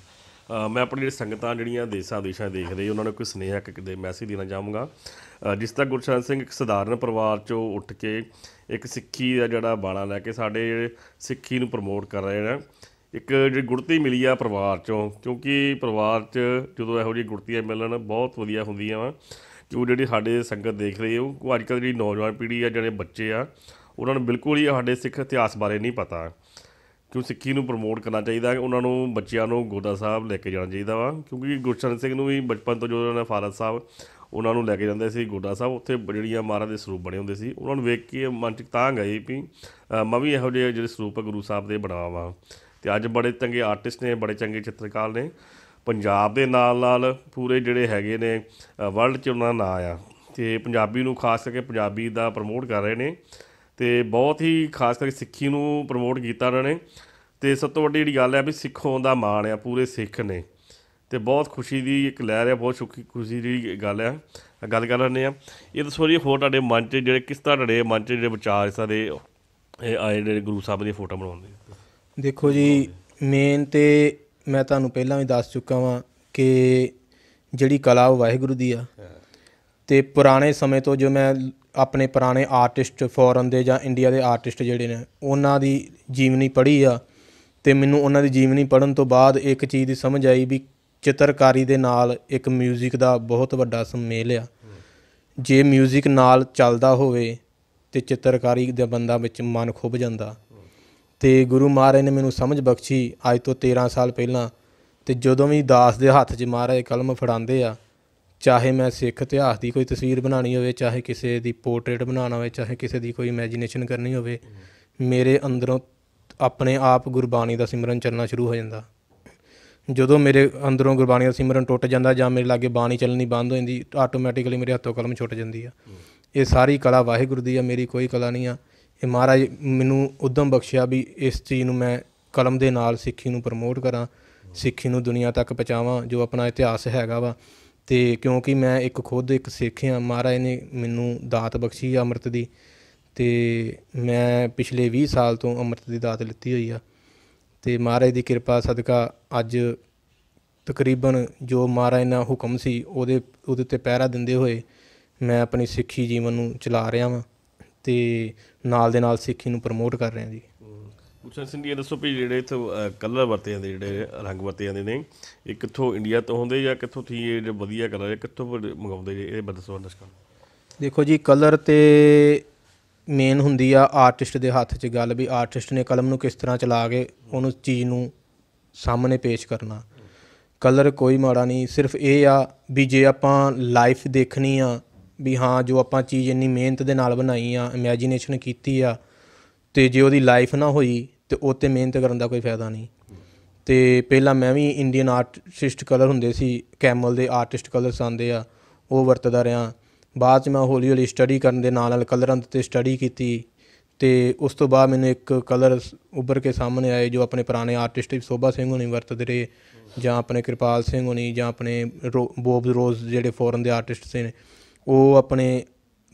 S2: ਮੈਂ ਆਪਣੀ ਜਿਹੜੀ ਸੰਗਤਾਂ ਜਿਹੜੀਆਂ ਦੇਸਾਂ ਦੇਸ਼ਾਂ ਦੇਖ ਰਹੀ ਉਹਨਾਂ ਨੂੰ ਕੋਈ ਸੁਨੇਹਾ ਕਿਤੇ ਮੈਸੇਜ ਦੇਣਾ ਚਾਹਾਂਗਾ ਜਿਸ ਤਰ੍ਹਾਂ ਗੁਰਸ਼ਰਨ ਸਿੰਘ ਇੱਕ ਸਧਾਰਨ ਪਰਿਵਾਰ ਚੋਂ ਉੱਠ ਕੇ ਇੱਕ ਸਿੱਖੀ ਦਾ ਜਿਹੜਾ ਬਾਣਾ ਲੈ ਕੇ ਸਾਡੇ ਸਿੱਖੀ ਨੂੰ ਪ੍ਰਮੋਟ ਕਰ ਰਹੇ ਨੇ ਇੱਕ ਜਿਹੜੀ ਗੁੜਤੀ ਮਿਲੀ ਆ ਪਰਿਵਾਰ ਚੋਂ ਕਿਉਂਕਿ ਪਰਿਵਾਰ 'ਚ ਜਦੋਂ ਇਹੋ ਜਿਹੀ ਗੁੜਤੀਆਂ ਮਿਲਣ ਬਹੁਤ ਵਧੀਆ ਹੁੰਦੀਆਂ ਵਾ ਜੋ ਉਹ ਜਿਹੜੇ ਸਾਡੇ ਸੰਗਤ ਦੇਖ ਰਹੇ ਹੋ ਉਹ ਅੱਜ ਕੱਲ੍ਹ ਜਿਹੜੀ ਨੌਜਵਾਨ ਪੀੜ੍ਹੀ ਆ ਜਿਹੜੇ ਬੱਚੇ ਆ ਉਹਨਾਂ ਨੂੰ ਬਿਲਕੁਲ ਹੀ ਸਾਡੇ ਸਿੱਖ ਇਤਿਹਾਸ ਬਾਰੇ ਨਹੀਂ ਪਤਾ ਕਿਉਂ ਸਿੱਖੀ ਨੂੰ ਪ੍ਰਮੋਟ ਕਰਨਾ ਚਾਹੀਦਾ ਹੈ ਉਹਨਾਂ ਨੂੰ ਬੱਚਿਆਂ ਨੂੰ ਗੋਦਾ ਸਾਹਿਬ ਲੈ ਕੇ ਜਾਣਾ ਚਾਹੀਦਾ ਵਾ ਕਿਉਂਕਿ ਗੁਰਚਰਨ ਸਿੰਘ ਨੂੰ ਵੀ ਬਚਪਨ ਤੋਂ ਜੋ ਉਹਨਾਂ ਨੇ ਸਾਹਿਬ ਉਹਨਾਂ ਨੂੰ ਲੈ ਕੇ ਜਾਂਦੇ ਸੀ ਗੋਦਾ ਸਾਹਿਬ ਉੱਥੇ ਜਿਹੜੀਆਂ ਮਹਾਰਾਜ ਦੇ ਸਰੂਪ ਬਣੇ ਹੁੰਦੇ ਸੀ ਉਹਨਾਂ ਨੂੰ ਵੇਖ ਕੇ ਮਨ ਚ ਤਾਂ ਗਏ ਵੀ ਮੈਂ ਵੀ ਇਹੋ ਜਿਹੇ ਜਿਹੜੇ ਸਰੂਪ ਗੁਰੂ ਸਾਹਿਬ ਦੇ ਬਣਾਵਾ ਤੇ ਅੱਜ ਬੜੇ ਚੰਗੇ ਆਰਟਿਸਟ ਨੇ ਬੜੇ ਚੰਗੇ ਚਿੱਤਰਕਾਰ ਨੇ ਪੰਜਾਬ ਦੇ ਨਾਲ ਨਾਲ ਪੂਰੇ ਜਿਹੜੇ ਹੈਗੇ ਨੇ ਵਰਲਡ 'ਚ ਉਹਨਾਂ ਦਾ ਨਾਂ ਆ ਤੇ ਪੰਜਾਬੀ ਨੂੰ ਖਾਸ ਕਰਕੇ ਪੰਜਾਬੀ ਦਾ ਪ੍ਰਮੋਟ ਕਰ ਰਹੇ ਨੇ ਤੇ ਬਹੁਤ ਹੀ ਖਾਸ ਕਰਕੇ ਸਿੱਖੀ ਨੂੰ ਪ੍ਰਮੋਟ ਕੀਤਾ ਉਹਨਾਂ ਨੇ ਤੇ ਸਭ ਤੋਂ ਵੱਡੀ ਜਿਹੜੀ ਗੱਲ ਹੈ ਵੀ ਸਿੱਖੋਂ ਦਾ ਮਾਣ ਆ ਪੂਰੇ ਸਿੱਖ ਨੇ ਤੇ ਬਹੁਤ ਖੁਸ਼ੀ ਦੀ ਇੱਕ ਲਹਿਰ ਹੈ ਬਹੁਤ ਸੁਖੀ ਖੁਸ਼ੀ ਦੀ ਗੱਲ ਹੈ ਗੱਲ ਕਰ ਰਹੇ ਆ ਇਹ ਦੱਸੋ ਜੀ ਹੋਰ ਤੁਹਾਡੇ ਮਨ 'ਚ ਜਿਹੜੇ ਕਿਸ ਤਰ੍ਹਾਂ ਤੁਹਾਡੇ ਮਨ 'ਚ ਜਿਹੜੇ ਵਿਚਾਰ ਸਾਰੇ ਇਹ ਆਏ ਜਿਹੜੇ ਗੁਰੂ ਸਾਹਿਬ ਦੀ ਫੋਟੋ ਬਣਾਉਂਦੇ
S1: ਦੇਖੋ ਜੀ ਮੇਨ ਤੇ ਮੈਂ ਤੁਹਾਨੂੰ ਪਹਿਲਾਂ ਵੀ ਦੱਸ ਚੁੱਕਾ ਵਾਂ ਕਿ ਜਿਹੜੀ ਕਲਾ ਉਹ ਵਾਹਿਗੁਰੂ ਦੀ ਆ ਤੇ ਪੁਰਾਣੇ ਸਮੇਂ ਤੋਂ ਜੋ ਮੈਂ ਆਪਣੇ ਪੁਰਾਣੇ ਆਰਟਿਸਟ ਫੋਰਨ ਦੇ ਜਾਂ ਇੰਡੀਆ ਦੇ ਆਰਟਿਸਟ ਜਿਹੜੇ ਨੇ ਉਹਨਾਂ ਦੀ ਜੀਵਨੀ ਪੜ੍ਹੀ ਆ ਤੇ ਮੈਨੂੰ ਉਹਨਾਂ ਦੀ ਜੀਵਨੀ ਪੜ੍ਹਨ ਤੋਂ ਬਾਅਦ ਇੱਕ ਚੀਜ਼ ਦੀ ਸਮਝ ਆਈ ਵੀ ਚਿੱਤਰਕਾਰੀ ਦੇ ਨਾਲ ਇੱਕ 뮤직 ਦਾ ਬਹੁਤ ਵੱਡਾ ਸੰਮੇਲ ਆ ਜੇ 뮤직 ਨਾਲ ਚੱਲਦਾ ਹੋਵੇ ਤੇ ਚਿੱਤਰਕਾਰੀ ਦੇ ਬੰਦਾ ਵਿੱਚ ਮਨ ਖੁੱਭ ਜਾਂਦਾ ਤੇ ਗੁਰੂ ਮਹਾਰਾਜ ਨੇ ਮੈਨੂੰ ਸਮਝ ਬਖਸ਼ੀ ਅੱਜ ਤੋਂ 13 ਸਾਲ ਪਹਿਲਾਂ ਤੇ ਜਦੋਂ ਵੀ ਦਾਸ ਦੇ ਹੱਥ 'ਚ ਮਹਾਰਾਜ ਕਲਮ ਫੜਾਉਂਦੇ ਆ ਚਾਹੇ ਮੈਂ ਸਿੱਖ ਇਤਿਹਾਸ ਦੀ ਕੋਈ ਤਸਵੀਰ ਬਣਾਣੀ ਹੋਵੇ ਚਾਹੇ ਕਿਸੇ ਦੀ ਪੋਰਟਰੇਟ ਬਣਾਉਣਾ ਹੋਵੇ ਚਾਹੇ ਕਿਸੇ ਦੀ ਕੋਈ ਇਮੇਜਿਨੇਸ਼ਨ ਕਰਨੀ ਹੋਵੇ ਮੇਰੇ ਅੰਦਰੋਂ ਆਪਣੇ ਆਪ ਗੁਰਬਾਣੀ ਦਾ ਸਿਮਰਨ ਚੱਲਣਾ ਸ਼ੁਰੂ ਹੋ ਜਾਂਦਾ ਜਦੋਂ ਮੇਰੇ ਅੰਦਰੋਂ ਗੁਰਬਾਣੀ ਦਾ ਸਿਮਰਨ ਟੁੱਟ ਜਾਂਦਾ ਜਾਂ ਮੇਰੇ ਲਾਗੇ ਬਾਣੀ ਚੱਲਣੀ ਬੰਦ ਹੋ ਜਾਂਦੀ ਆਟੋਮੈਟਿਕਲੀ ਮੇਰੇ ਹੱਥੋਂ ਕਲਮ ਛੁੱਟ ਜਾਂਦੀ ਆ ਇਹ ਸਾਰੀ ਕਲਾ ਵਾਹਿਗੁਰੂ ਦੀ ਆ ਮੇਰੀ ਕੋਈ ਕਲਾ ਨਹੀਂ ਆ ਇਹ ਮਹਾਰਾਜ ਮੈਨੂੰ ਉਦਮ ਬਖਸ਼ਿਆ ਵੀ ਇਸ ਚੀਜ਼ ਨੂੰ ਮੈਂ ਕਲਮ ਦੇ ਨਾਲ ਸਿੱਖੀ ਨੂੰ ਪ੍ਰਮੋਟ ਕਰਾਂ ਸਿੱਖੀ ਨੂੰ ਦੁਨੀਆ ਤੱਕ ਪਹੁੰਚਾਵਾਂ ਜੋ ਆਪਣਾ ਇਤਿਹਾਸ ਹੈਗਾ ਵਾ ਤੇ ਕਿਉਂਕਿ ਮੈਂ ਇੱਕ ਖੁਦ ਇੱਕ ਸਿੱਖ ਹਾਂ ਮਹਾਰਾਜ ਨੇ ਮੈਨੂੰ ਦਾਤ ਬਖਸ਼ੀ ਅੰਮ੍ਰਿਤ ਦੀ ਤੇ ਮੈਂ ਪਿਛਲੇ 20 ਸਾਲ ਤੋਂ ਅੰਮ੍ਰਿਤ ਦੀ ਦਾਤ ਲਿੱਤੀ ਹੋਈ ਆ ਤੇ ਮਹਾਰਾਜ ਦੀ ਕਿਰਪਾ ਸਦਕਾ ਅੱਜ ਤਕਰੀਬਨ ਜੋ ਮਹਾਰਾਜ ਦਾ ਹੁਕਮ ਸੀ ਉਹਦੇ ਉਹਦੇ ਉੱਤੇ ਪਹਿਰਾ ਦਿੰਦੇ ਹੋਏ ਮੈਂ ਆਪਣੀ ਸਿੱਖੀ ਜੀਵਨ ਨੂੰ ਚਲਾ ਰਿਹਾ ਹਾਂ ਤੇ ਨਾਲ ਦੇ ਨਾਲ ਸਿੱਖੀ ਨੂੰ ਪ੍ਰਮੋਟ ਕਰ ਰਹੇ ਹਾਂ ਜੀ
S2: ਗੁਰਚਰਨ ਸਿੰਘ ਜੀ ਦੱਸੋ ਵੀ ਜਿਹੜੇ ਇੱਥੇ ਕਲਰ ਵਰਤੇ ਜਾਂਦੇ ਜਿਹੜੇ ਰੰਗ ਵਰਤੇ ਜਾਂਦੇ ਨੇ ਇਹ ਕਿੱਥੋਂ ਇੰਡੀਆ ਤੋਂ ਹੁੰਦੇ ਜਾਂ ਕਿੱਥੋਂ ਥੀ ਇਹ ਜਿਹੜੇ ਵਧੀਆ ਕਲਰ ਹੈ ਕਿੱਥੋਂ ਮੰਗਾਉਂਦੇ ਜੀ ਇਹ ਦੱਸੋ ਦਰਸ਼ਕਾਂ
S1: ਦੇਖੋ ਜੀ ਕਲਰ ਤੇ ਮੇਨ ਹੁੰਦੀ ਆ ਆਰਟਿਸਟ ਦੇ ਹੱਥ 'ਚ ਗੱਲ ਵੀ ਆਰਟਿਸਟ ਨੇ ਕਲਮ ਨੂੰ ਕਿਸ ਤਰ੍ਹਾਂ ਚਲਾ ਕੇ ਉਹਨੂੰ ਚੀਜ਼ ਨੂੰ ਸਾਹਮਣੇ ਪੇਸ਼ ਕਰਨਾ ਕਲਰ ਕੋਈ ਮਾੜਾ ਨਹੀਂ ਸਿਰਫ ਇਹ ਆ ਵੀ ਜੇ ਆਪਾਂ ਲਾਈਫ ਦੇਖਣੀ ਆ ਵੀ ਹਾਂ ਜੋ ਆਪਾਂ ਚੀਜ਼ ਇੰਨੀ ਮਿਹਨਤ ਦੇ ਨਾਲ ਬਣਾਈ ਆ ਇਮੇਜਿਨੇਸ਼ਨ ਕੀਤੀ ਆ ਤੇ ਜੇ ਉਹਦੀ ਲਾਈਫ ਨਾ ਹੋਈ ਤੇ ਉਹ ਤੇ ਮਿਹਨਤ ਕਰਨ ਦਾ ਕੋਈ ਫਾਇਦਾ ਨਹੀਂ ਤੇ ਪਹਿਲਾਂ ਮੈਂ ਵੀ ਇੰਡੀਅਨ ਆਰਟਿਸਟ ਕਲਰ ਹੁੰਦੇ ਸੀ ਕੈਮਲ ਦੇ ਆਰਟਿਸਟ ਕਲਰਸ ਆਂਦੇ ਆ ਉਹ ਵਰਤਦਾ ਰਿਆਂ ਬਾਅਦ ਚ ਮੈਂ ਹੌਲੀ ਹੌਲੀ ਸਟੱਡੀ ਕਰਨ ਦੇ ਨਾਲ ਨਾਲ ਕਲਰਾਂ ਤੇ ਸਟੱਡੀ ਕੀਤੀ ਤੇ ਉਸ ਤੋਂ ਬਾਅਦ ਮੈਨੂੰ ਇੱਕ ਕਲਰ ਉੱਭਰ ਕੇ ਸਾਹਮਣੇ ਆਏ ਜੋ ਆਪਣੇ ਪੁਰਾਣੇ ਆਰਟਿਸਟ ਸੋਭਾ ਸਿੰਘ ਹੁਣੀ ਵਰਤਦੇ ਰਹੇ ਜਾਂ ਆਪਣੇ ਕਿਰਪਾਲ ਸਿੰਘ ਹੁਣੀ ਜਾਂ ਆਪਣੇ ਬੋਬ ਰੋਜ਼ ਜਿਹੜੇ ਫੋਰਨ ਦੇ ਆਰਟਿਸਟ ਨੇ ਉਹ ਆਪਣੇ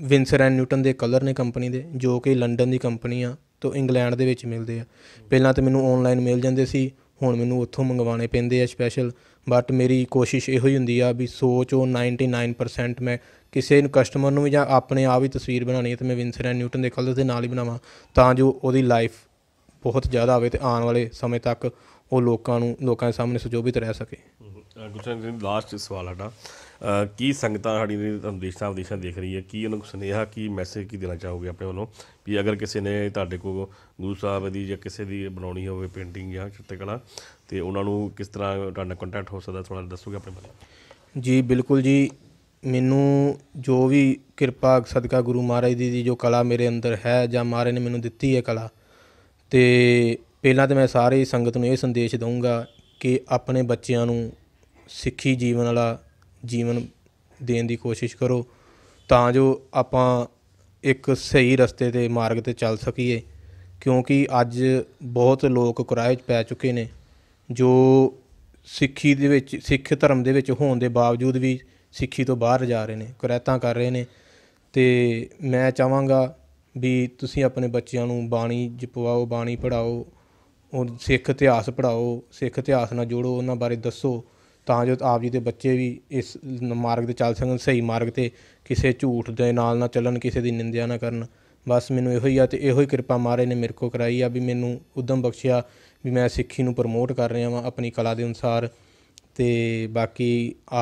S1: ਵਿਨਸਰ ਐਂਡ ਨਿਊਟਨ ਦੇ ਕਲਰ ਨੇ ਕੰਪਨੀ ਦੇ ਜੋ ਕਿ ਲੰਡਨ ਦੀ ਕੰਪਨੀ ਆ ਤੋਂ ਇੰਗਲੈਂਡ ਦੇ ਵਿੱਚ ਮਿਲਦੇ ਆ ਪਹਿਲਾਂ ਤਾਂ ਮੈਨੂੰ ਆਨਲਾਈਨ ਮਿਲ ਜਾਂਦੇ ਸੀ ਹੁਣ ਮੈਨੂੰ ਉੱਥੋਂ ਮੰਗਵਾਉਣੇ ਪੈਂਦੇ ਆ ਸਪੈਸ਼ਲ ਬਟ ਮੇਰੀ ਕੋਸ਼ਿਸ਼ ਇਹੋ ਹੀ ਹੁੰਦੀ ਆ ਵੀ ਸੋਚੋ 99% ਮੈਂ ਕਿਸੇ ਨੂੰ ਕਸਟਮਰ ਨੂੰ ਵੀ ਜਾਂ ਆਪਣੇ ਆਪ ਹੀ ਤਸਵੀਰ ਬਣਾਣੀ ਹੈ ਤੇ ਮੈਂ ਵਿਨਸਰ ਐਂਡ ਨਿਊਟਨ ਦੇ ਕਲਰ ਦੇ ਨਾਲ ਹੀ ਬਣਾਵਾਂ ਤਾਂ ਜੋ ਉਹਦੀ ਲਾਈਫ ਬਹੁਤ ਜ਼ਿਆਦਾ ਆਵੇ ਤੇ ਆਉਣ ਵਾਲੇ ਸਮੇਂ ਤੱਕ ਉਹ ਲੋਕਾਂ ਨੂੰ ਲੋਕਾਂ ਦੇ ਸਾਹਮਣੇ ਸੁਜੋਭਿਤ ਰਹਿ ਸਕੇ
S2: ਗੁਰਸੇਨ ਜੀ ਲਾਸਟ ਸਵਾਲ ਸਾਡਾ ਕੀ ਸੰਗਤਾਂ ਸਾਡੀ ਦੇਸ਼ਾਂ ਵਿਦੇਸ਼ਾਂ ਦੇਖ ਰਹੀ ਹੈ ਕੀ ਉਹਨਾਂ ਨੂੰ ਸੁਨੇਹਾ ਕੀ ਮੈਸੇਜ ਕੀ ਦੇਣਾ ਚਾਹੋਗੇ ਆਪਣੇ ਵੱਲੋਂ ਵੀ ਅਗਰ ਕਿਸੇ ਨੇ ਤੁਹਾਡੇ ਕੋਲ ਗੁਰੂ ਸਾਹਿਬ ਦੀ ਜਾਂ ਕਿਸੇ ਦੀ ਬਣਾਉਣੀ ਹੋਵੇ ਪੇਂਟਿੰਗ ਜਾਂ ਚਿੱਤਰਕਲਾ ਤੇ ਉਹਨਾਂ ਨੂੰ ਕਿਸ ਤਰ੍ਹਾਂ ਤੁਹਾਡਾ ਕੰਟੈਕਟ ਹੋ ਸਕਦਾ ਥੋੜਾ ਦੱਸੋਗੇ ਆਪਣੇ
S1: ਬਾਰੇ ਜੀ ਬਿਲਕੁਲ ਜੀ ਮੈਨੂੰ ਜੋ ਵੀ ਕਿਰਪਾ ਸਦਕਾ ਗੁਰੂ ਮਹਾਰਾਜ ਦੀ ਦੀ ਜੋ ਕਲਾ ਮੇਰੇ ਅੰਦਰ ਹੈ ਜਾਂ ਮਹਾਰਾਜ ਨੇ ਮੈਨੂੰ ਦਿੱਤੀ ਹੈ ਕਲਾ ਤੇ ਪਹਿਲਾਂ ਤੇ ਮੈਂ ਸਾਰੇ ਸੰਗਤ ਨੂੰ ਇਹ ਸੰਦੇਸ਼ ਦਊਂਗਾ ਕਿ ਆਪਣੇ ਬੱਚਿਆਂ ਨੂੰ ਸਿੱਖੀ ਜੀਵਨ ਵਾਲਾ ਜੀਵਨ ਦੇਣ ਦੀ ਕੋਸ਼ਿਸ਼ ਕਰੋ ਤਾਂ ਜੋ ਆਪਾਂ ਇੱਕ ਸਹੀ ਰਸਤੇ ਤੇ ਮਾਰਗ ਤੇ ਚੱਲ ਸਕੀਏ ਕਿਉਂਕਿ ਅੱਜ ਬਹੁਤ ਲੋਕ ਕਿਰਾਏ 'ਚ ਪੈ ਚੁੱਕੇ ਨੇ ਜੋ ਸਿੱਖੀ ਦੇ ਵਿੱਚ ਸਿੱਖ ਧਰਮ ਦੇ ਵਿੱਚ ਹੋਣ ਦੇ ਬਾਵਜੂਦ ਵੀ ਸਿੱਖੀ ਤੋਂ ਬਾਹਰ ਜਾ ਰਹੇ ਨੇ ਕੁਰਾਇਤਾਂ ਕਰ ਰਹੇ ਨੇ ਤੇ ਮੈਂ ਚਾਹਾਂਗਾ ਵੀ ਤੁਸੀਂ ਆਪਣੇ ਬੱਚਿਆਂ ਨੂੰ ਬਾਣੀ ਜਪਵਾਓ ਬਾਣੀ ਪੜਾਓ ਉਹ ਸਿੱਖ ਇਤਿਹਾਸ ਪੜਾਓ ਸਿੱਖ ਇਤਿਹਾਸ ਨਾਲ ਜੋੜੋ ਉਹਨਾਂ ਬਾਰੇ ਦੱਸੋ ਤਾਂ ਜੋ ਆਪ ਜੀ ਦੇ ਬੱਚੇ ਵੀ ਇਸ ਮਾਰਗ 'ਤੇ ਚੱਲ ਸਕਣ ਸਹੀ ਮਾਰਗ 'ਤੇ ਕਿਸੇ ਝੂਠ ਦੇ ਨਾਲ ਨਾ ਚੱਲਣ ਕਿਸੇ ਦੀ ਨਿੰਦਿਆ ਨਾ ਕਰਨ ਬਸ ਮੈਨੂੰ ਇਹੋ ਹੀ ਆ ਤੇ ਇਹੋ ਹੀ ਕਿਰਪਾ ਮਾਰੇ ਨੇ ਮੇਰੇ ਕੋ ਕਰਾਈ ਆ ਵੀ ਮੈਨੂੰ ਉਦਮ ਬਖਸ਼ਿਆ ਵੀ ਮੈਂ ਸਿੱਖੀ ਨੂੰ ਪ੍ਰਮੋਟ ਕਰ ਰਿਹਾ ਹਾਂ ਆਪਣੀ ਕਲਾ ਦੇ ਅਨੁਸਾਰ ਤੇ ਬਾਕੀ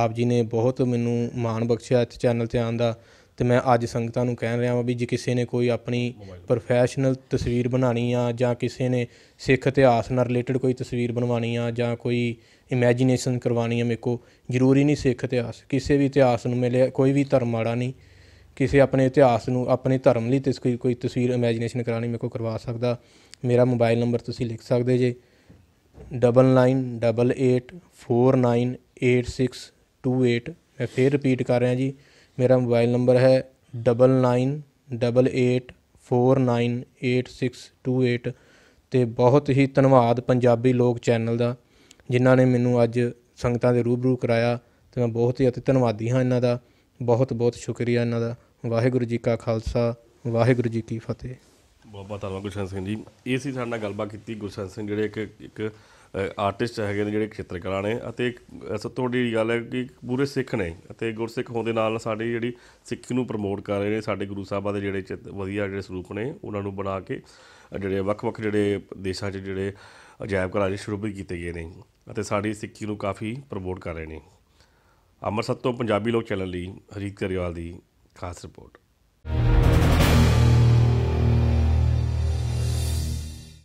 S1: ਆਪ ਜੀ ਨੇ ਬਹੁਤ ਮੈਨੂੰ ਮਾਣ ਬਖਸ਼ਿਆ ਇਸ ਚੈਨਲ ਤੇ ਆਉਣ ਦਾ ਤੇ ਮੈਂ ਅੱਜ ਸੰਗਤਾਂ ਨੂੰ ਕਹਿ ਰਿਹਾ ਹਾਂ ਵੀ ਜੇ ਕਿਸੇ ਨੇ ਕੋਈ ਆਪਣੀ ਪ੍ਰੋਫੈਸ਼ਨਲ ਤਸਵੀਰ ਬਣਾਣੀ ਆ ਜਾਂ ਕਿਸੇ ਨੇ ਸਿੱਖ ਇਤਿਹਾਸ ਨਾਲ ਰਿਲੇਟਡ ਕੋਈ ਤਸਵੀਰ ਬਣਵਾਣੀ ਆ ਜਾਂ ਕੋਈ ਇਮੇਜਿਨੇਸ਼ਨ ਕਰਵਾਣੀ ਹੈ ਮੇਕੋ ਕੋ ਜ਼ਰੂਰੀ ਨਹੀਂ ਸਿੱਖ ਇਤਿਹਾਸ ਕਿਸੇ ਵੀ ਇਤਿਹਾਸ ਨੂੰ ਮਿਲਿਆ ਕੋਈ ਵੀ ਧਰਮ ਵਾਲਾ ਨਹੀਂ ਕਿਸੇ ਆਪਣੇ ਇਤਿਹਾਸ ਨੂੰ ਆਪਣੇ ਧਰਮ ਲਈ ਤੇ ਕੋਈ ਕੋਈ ਤਸਵੀਰ ਇਮੇਜਿਨੇਸ਼ਨ ਕਰਾਣੀ ਮੇਕੋ ਕੋ ਕਰਵਾ ਸਕਦਾ ਮੇਰਾ ਮੋਬਾਈਲ ਨੰਬਰ ਤੁਸੀਂ ਲਿਖ ਸਕਦੇ ਜੇ 9988498628 ਮੈਂ ਫੇਰ ਰਿਪੀਟ ਕਰ ਰਿਹਾ ਜੀ ਮੇਰਾ ਮੋਬਾਈਲ ਨੰਬਰ ਹੈ 9988498628 ਤੇ ਬਹੁਤ ਹੀ ਧੰਨਵਾਦ ਪੰਜਾਬੀ ਲੋਕ ਚੈਨਲ ਦਾ ਜਿਨ੍ਹਾਂ ਨੇ ਮੈਨੂੰ ਅੱਜ ਸੰਗਤਾਂ ਦੇ ਰੂਬਰੂ ਕਰਾਇਆ ਤੇ ਮੈਂ ਬਹੁਤ ਹੀ ਅਤਿ ਧੰਨਵਾਦੀ ਹਾਂ ਇਹਨਾਂ ਦਾ ਬਹੁਤ ਬਹੁਤ ਸ਼ੁਕਰੀਆ ਇਹਨਾਂ ਦਾ ਵਾਹਿਗੁਰੂ ਜੀ ਕਾ ਖਾਲਸਾ ਵਾਹਿਗੁਰੂ ਜੀ ਕੀ ਫਤਿਹ
S2: ਬਹੁਤ ਬਹੁਤ ਧੰਨਵਾਦ ਗੁਰਸ਼ਨ ਸਿੰਘ ਜੀ ਇਹ ਸੀ ਸਾਡੇ ਨਾਲ ਗੱਲਬਾਤ ਕੀਤੀ ਗੁਰਸ਼ਨ ਸਿੰਘ ਜਿਹੜੇ ਇੱਕ ਇੱਕ ਆਰਟਿਸਟ ਹੈਗੇ ਨੇ ਜਿਹੜੇ ਖੇਤਰਕਾਰਾਂ ਨੇ ਅਤੇ ਸਭ ਤੋਂ ਵੱਡੀ ਗੱਲ ਹੈ ਕਿ ਪੂਰੇ ਸਿੱਖ ਨੇ ਅਤੇ ਗੁਰਸਿੱਖ ਹੋਣ ਦੇ ਨਾਲ ਸਾਡੀ ਜਿਹੜੀ ਸਿੱਖੀ ਨੂੰ ਪ੍ਰਮੋਟ ਕਰ ਰਹੇ ਨੇ ਸਾਡੇ ਗੁਰੂ ਸਾਹਿਬਾਂ ਦੇ ਜਿਹੜੇ ਵਧੀਆ ਜਿਹੜੇ ਸਰੂਪ ਨੇ ਉਹਨਾਂ ਨੂੰ ਬਣਾ ਕੇ ਜਿਹੜੇ ਵੱਖ-ਵੱਖ ਜਿਹੜੇ ਦੇਸ਼ਾਂ 'ਚ ਜਿਹੜੇ ਅਜਾਇਬ ਘਰਾਂ 'ਚ ਸ਼ੁਰੂ ਕੀਤੇ ਗਏ ਨੇ ਅਤੇ ਸਾਡੀ ਸਿੱਖੀ ਨੂੰ ਕਾਫੀ ਪ੍ਰਮੋਟ ਕਰ ਰਹੇ ਨੇ ਅੰਮ੍ਰਿਤਸਰ ਤੋਂ ਪੰਜਾਬੀ ਲੋਕ ਚੈਨਲ ਲਈ ਹਰੀਤ ਗਰੇਵਾਲ ਦੀ ਖਾਸ ਰਿਪੋਰਟ